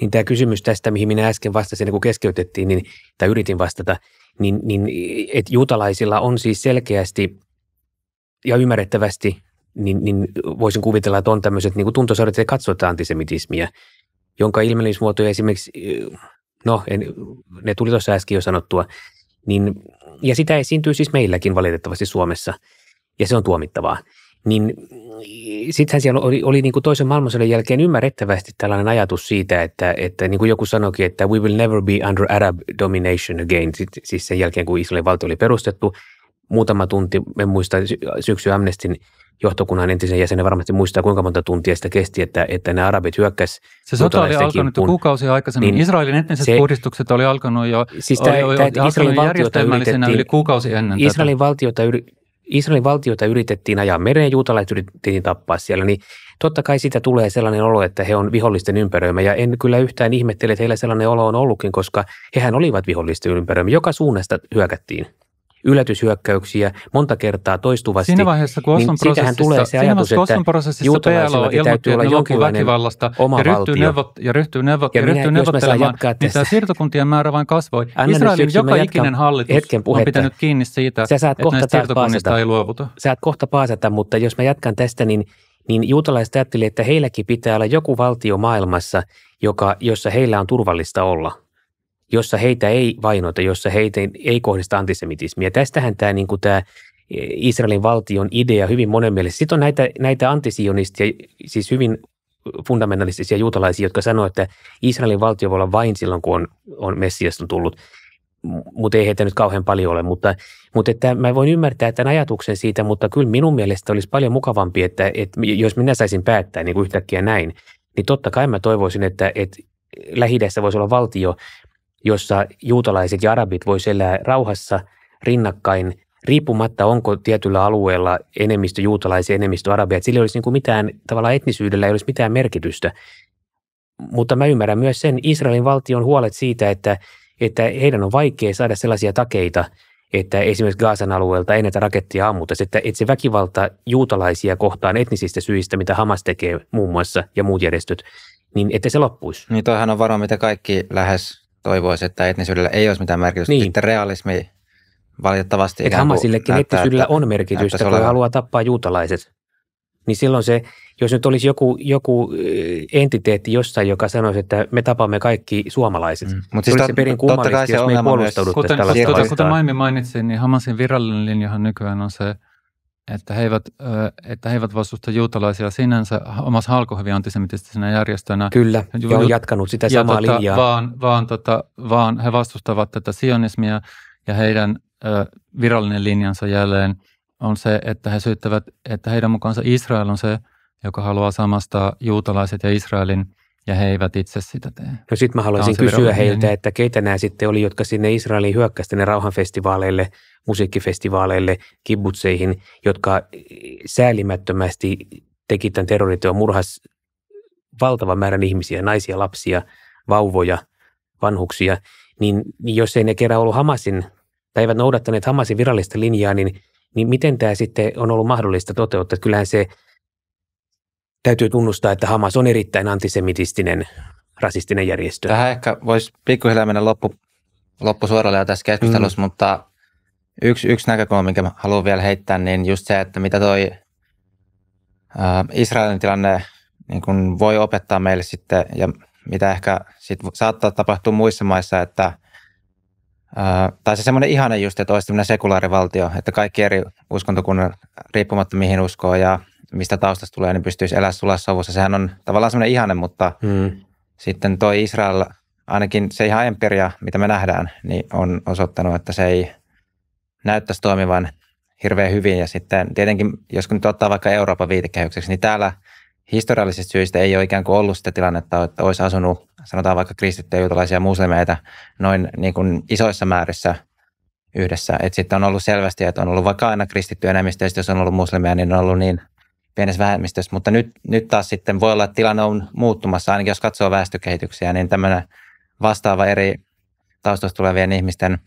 Niin tämä kysymys tästä, mihin minä äsken vastasin, niin kun keskeytettiin, niin, tai yritin vastata, niin, niin että juutalaisilla on siis selkeästi ja ymmärrettävästi, niin, niin voisin kuvitella, että on tämmöiset niin tuntosarjat, että katsotaan antisemitismiä, jonka ilmenemismuotoja esimerkiksi, no en, ne tuli tuossa äsken jo sanottua, niin, ja sitä esiintyy siis meilläkin valitettavasti Suomessa, ja se on tuomittavaa niin mm, sittenhän siellä oli, oli niin kuin toisen maailmansodan jälkeen ymmärrettävästi tällainen ajatus siitä, että, että niin kuin joku sanoikin, että we will never be under Arab domination again, siis sen jälkeen kun Israelin valtio oli perustettu. Muutama tunti, en muista syksy Amnestin johtokunnan entisen jäsenen varmasti muistaa, kuinka monta tuntia sitä kesti, että, että ne arabit hyökkäs. Se sota oli alkanut jo kuukausia aikaisemmin. Niin Israelin etniset se, puhdistukset oli alkanut jo siis oli, tämä, oli, tämä, Israelin valtiota yritettiin, yli kuukausi ennen Israelin tätä. valtiota yri, Israelin valtiota yritettiin ajaa mereen, juutalaiset yritettiin tappaa siellä, niin totta kai siitä tulee sellainen olo, että he on vihollisten ympäröimä. Ja en kyllä yhtään ihmettele, että heillä sellainen olo on ollutkin, koska hehän olivat vihollisten ympäröimä. Joka suunnasta hyökättiin yllätyshyökkäyksiä monta kertaa toistuvasti. Siinä vaiheessa, kun Osson niin prosessissa, tulee se ajatus, että prosessissa PLO ilmoitti, olla jonkinlainen väkivallasta oma ja ryhtyy, neuvot, ja ryhtyy, neuvot, ja, ja ryhtyy minä, neuvottelemaan, niin tämä siirtokuntien määrä vain kasvoi. Anna Israelin joka ikinen hallitus hetken on pitänyt kiinni siitä, Sä saat että näistä siirtokunnista ei luovuta. Sä et kohta paasata, mutta jos mä jatkan tästä, niin niin juutalaiset ajattelivat, että heilläkin pitää olla joku valtio maailmassa, joka, jossa heillä on turvallista olla jossa heitä ei vainota, jossa heitä ei kohdista antisemitismiä. Tästähän tämä, niin kuin tämä e, Israelin valtion idea hyvin monen mielessä. Sitten on näitä, näitä antisionistia, siis hyvin fundamentalistisia juutalaisia, jotka sanoo, että Israelin valtio voi olla vain silloin, kun on, on Messias on tullut. Mutta ei heitä nyt kauhean paljon ole, mutta, mutta että mä voin ymmärtää tämän ajatuksen siitä, mutta kyllä minun mielestä olisi paljon mukavampi, että, että jos minä saisin päättää niin kuin yhtäkkiä näin, niin totta kai mä toivoisin, että, että lähi voisi olla valtio, jossa juutalaiset ja arabit voi elää rauhassa rinnakkain, riippumatta onko tietyllä alueella enemmistö juutalaisia, enemmistö arabia. Sillä ei olisi niin kuin mitään, tavallaan etnisyydellä ei olisi mitään merkitystä. Mutta mä ymmärrän myös sen Israelin valtion huolet siitä, että, että heidän on vaikea saada sellaisia takeita, että esimerkiksi Gaasan alueelta ei näitä raketteja ammuta, että, että se väkivalta juutalaisia kohtaan etnisistä syistä, mitä Hamas tekee muun muassa ja muut järjestöt, niin että se loppuisi. Niin toihan on varmaan, mitä kaikki lähes toivoisi, että etnisyydellä ei olisi mitään merkitystä. Niin. Sitten realismi valitettavasti... Että Hamasillekin etnisyydellä on merkitystä, kun haluaa tappaa juutalaiset. Niin silloin se, jos nyt olisi joku, joku eh, entiteetti jossain, joka sanoisi, että me tapamme kaikki suomalaiset. Mm. Mutta siis se perin kummallista, jos me ei puolustaudu kuten, tällaista kuten, kuten Maimi mainitsin, niin Hamasin virallinen linjahan nykyään on se – että he eivät, että he eivät vastusta juutalaisia sinänsä omassa halko antisemitistisenä järjestönä. Kyllä, ja on jatkanut sitä samaa ja tota, linjaa. Vaan, vaan, tota, vaan he vastustavat tätä sionismia ja heidän ö, virallinen linjansa jälleen on se, että he syyttävät, että heidän mukaansa Israel on se, joka haluaa samastaa juutalaiset ja Israelin ja he eivät itse sitä tee. No sitten mä haluaisin kysyä heiltä, niin. että keitä nämä sitten oli, jotka sinne Israeliin hyökkäsivät ne rauhanfestivaaleille, musiikkifestivaaleille, kibbutseihin, jotka eh, säälimättömästi teki tämän terroriteon, murhas valtavan määrän ihmisiä, naisia, lapsia, vauvoja, vanhuksia, niin, niin jos ei ne kerran ollut Hamasin tai eivät noudattaneet Hamasin virallista linjaa, niin, niin miten tämä sitten on ollut mahdollista toteuttaa? Kyllähän se täytyy tunnustaa, että Hamas on erittäin antisemitistinen, rasistinen järjestö. Tähän ehkä voisi pikkuhiljaa mennä loppu, loppusuoralle jo tässä keskustelussa, mm. mutta yksi, yksi näkökulma, minkä haluan vielä heittää, niin just se, että mitä toi äh, Israelin tilanne niin kun voi opettaa meille sitten ja mitä ehkä sit saattaa tapahtua muissa maissa, että äh, tai se semmoinen ihana just, että olisi sekulaarivaltio, että kaikki eri uskontokunnan riippumatta mihin uskoo ja mistä taustasta tulee, niin pystyisi elää sulassa sovussa. Sehän on tavallaan semmoinen ihanne, mutta mm. sitten toi Israel, ainakin se ihan empiria, mitä me nähdään, niin on osoittanut, että se ei näyttäisi toimivan hirveän hyvin. Ja sitten tietenkin, jos nyt ottaa vaikka Euroopan viitekehykseksi, niin täällä historiallisista syistä ei ole ikään kuin ollut sitä tilannetta, että olisi asunut, sanotaan vaikka kristittyjä, juutalaisia, muslimeita noin niin kuin isoissa määrissä yhdessä. Että sitten on ollut selvästi, että on ollut vaikka aina kristitty enemmistö, ja jos on ollut muslimeja, niin on ollut niin – pienessä vähemmistössä, mutta nyt, nyt taas sitten voi olla, että tilanne on muuttumassa, ainakin jos katsoo väestökehityksiä, niin tämmöinen vastaava eri taustoista tulevien ihmisten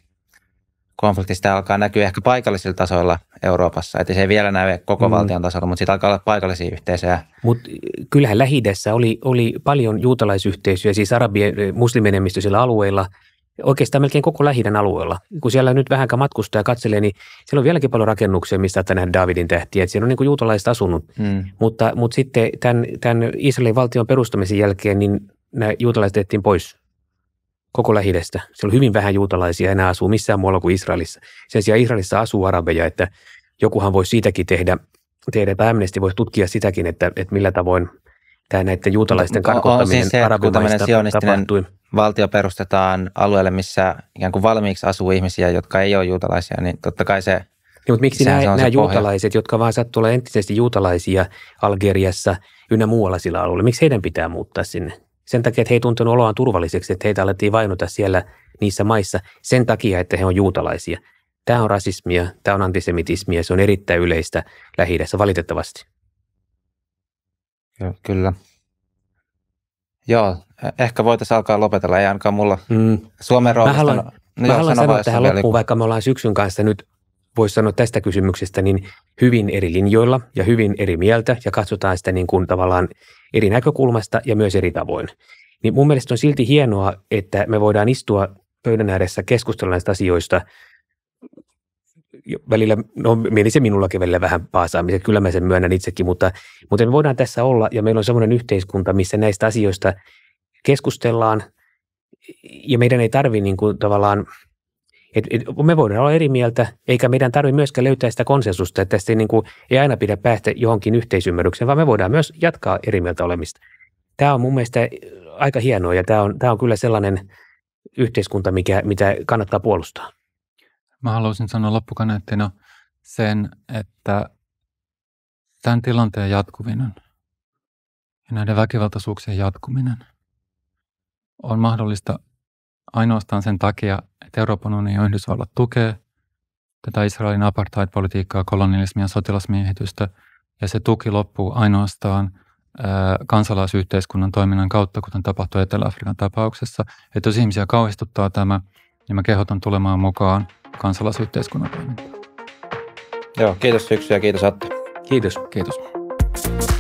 konfliktista alkaa näkyä ehkä paikallisilla tasoilla Euroopassa. Että se ei vielä näy koko mm. valtion tasolla, mutta siitä alkaa olla paikallisia yhteisöjä. Mutta kyllähän lähidessä oli, oli paljon juutalaisyhteisöjä, siis arabien eh, muslimenemistöisillä alueilla – oikeastaan melkein koko lähidän alueella. Kun siellä nyt vähänkään matkustaa ja katselee, niin siellä on vieläkin paljon rakennuksia, mistä olette nähneet Davidin tähtiä. siellä on niin kuin juutalaiset asunut. Hmm. Mutta, mutta sitten tämän, tämän Israelin valtion perustamisen jälkeen niin nämä juutalaiset tehtiin pois koko lähidestä. Siellä on hyvin vähän juutalaisia enää asuu missään muualla kuin Israelissa. Sen sijaan Israelissa asuu arabeja, että jokuhan voi siitäkin tehdä, tehdä pääministeri voisi tutkia sitäkin, että, että millä tavoin tämä näiden juutalaisten karkottaminen no, siis se, tapahtui valtio perustetaan alueelle, missä ikään kuin valmiiksi asuu ihmisiä, jotka ei ole juutalaisia, niin totta kai se niin, mutta miksi nämä, nämä juutalaiset, pohja. jotka vaan sattuu olla entisesti juutalaisia Algeriassa ynnä muualla sillä alueella, miksi heidän pitää muuttaa sinne? Sen takia, että he ei oloaan turvalliseksi, että heitä alettiin vainota siellä niissä maissa sen takia, että he on juutalaisia. Tämä on rasismia, tämä on antisemitismia, se on erittäin yleistä lähi valitettavasti. Kyllä. Joo, Äh, ehkä voitaisiin alkaa lopetella, ei ainakaan mulla. Mm. Suomen roolista. Mä haluan, no, no mä haluan sanoa tähän loppuun, loppuun, vaikka me ollaan syksyn kanssa nyt, voisi sanoa tästä kysymyksestä, niin hyvin eri linjoilla ja hyvin eri mieltä ja katsotaan sitä niin kuin tavallaan eri näkökulmasta ja myös eri tavoin. Niin mun mielestä on silti hienoa, että me voidaan istua pöydän ääressä keskustella näistä asioista. Välillä, no meni se minullakin välillä vähän paasaamiseksi, kyllä mä sen myönnän itsekin, mutta, mutta me voidaan tässä olla ja meillä on semmoinen yhteiskunta, missä näistä asioista – keskustellaan ja meidän ei tarvitse niin kuin tavallaan, et, et, me voidaan olla eri mieltä, eikä meidän tarvitse myöskään löytää sitä konsensusta, että tästä ei, niin kuin, ei aina pidä päästä johonkin yhteisymmärrykseen, vaan me voidaan myös jatkaa eri mieltä olemista. Tämä on mun mielestä aika hienoa ja tämä on, tämä on kyllä sellainen yhteiskunta, mikä, mitä kannattaa puolustaa. Mä haluaisin sanoa loppukaneettina sen, että tämän tilanteen jatkuminen ja näiden väkivaltaisuuksien jatkuminen – on mahdollista ainoastaan sen takia, että Euroopan unioni ja Yhdysvallat tukee tätä Israelin apartheid-politiikkaa, kolonialismia, sotilasmiehitystä, ja se tuki loppuu ainoastaan ää, kansalaisyhteiskunnan toiminnan kautta, kuten tapahtui Etelä-Afrikan tapauksessa. Että jos ihmisiä kauhistuttaa tämä, niin mä kehotan tulemaan mukaan kansalaisyhteiskunnan toimintaan. Joo, kiitos syksyä ja kiitos Atte. Kiitos. Kiitos.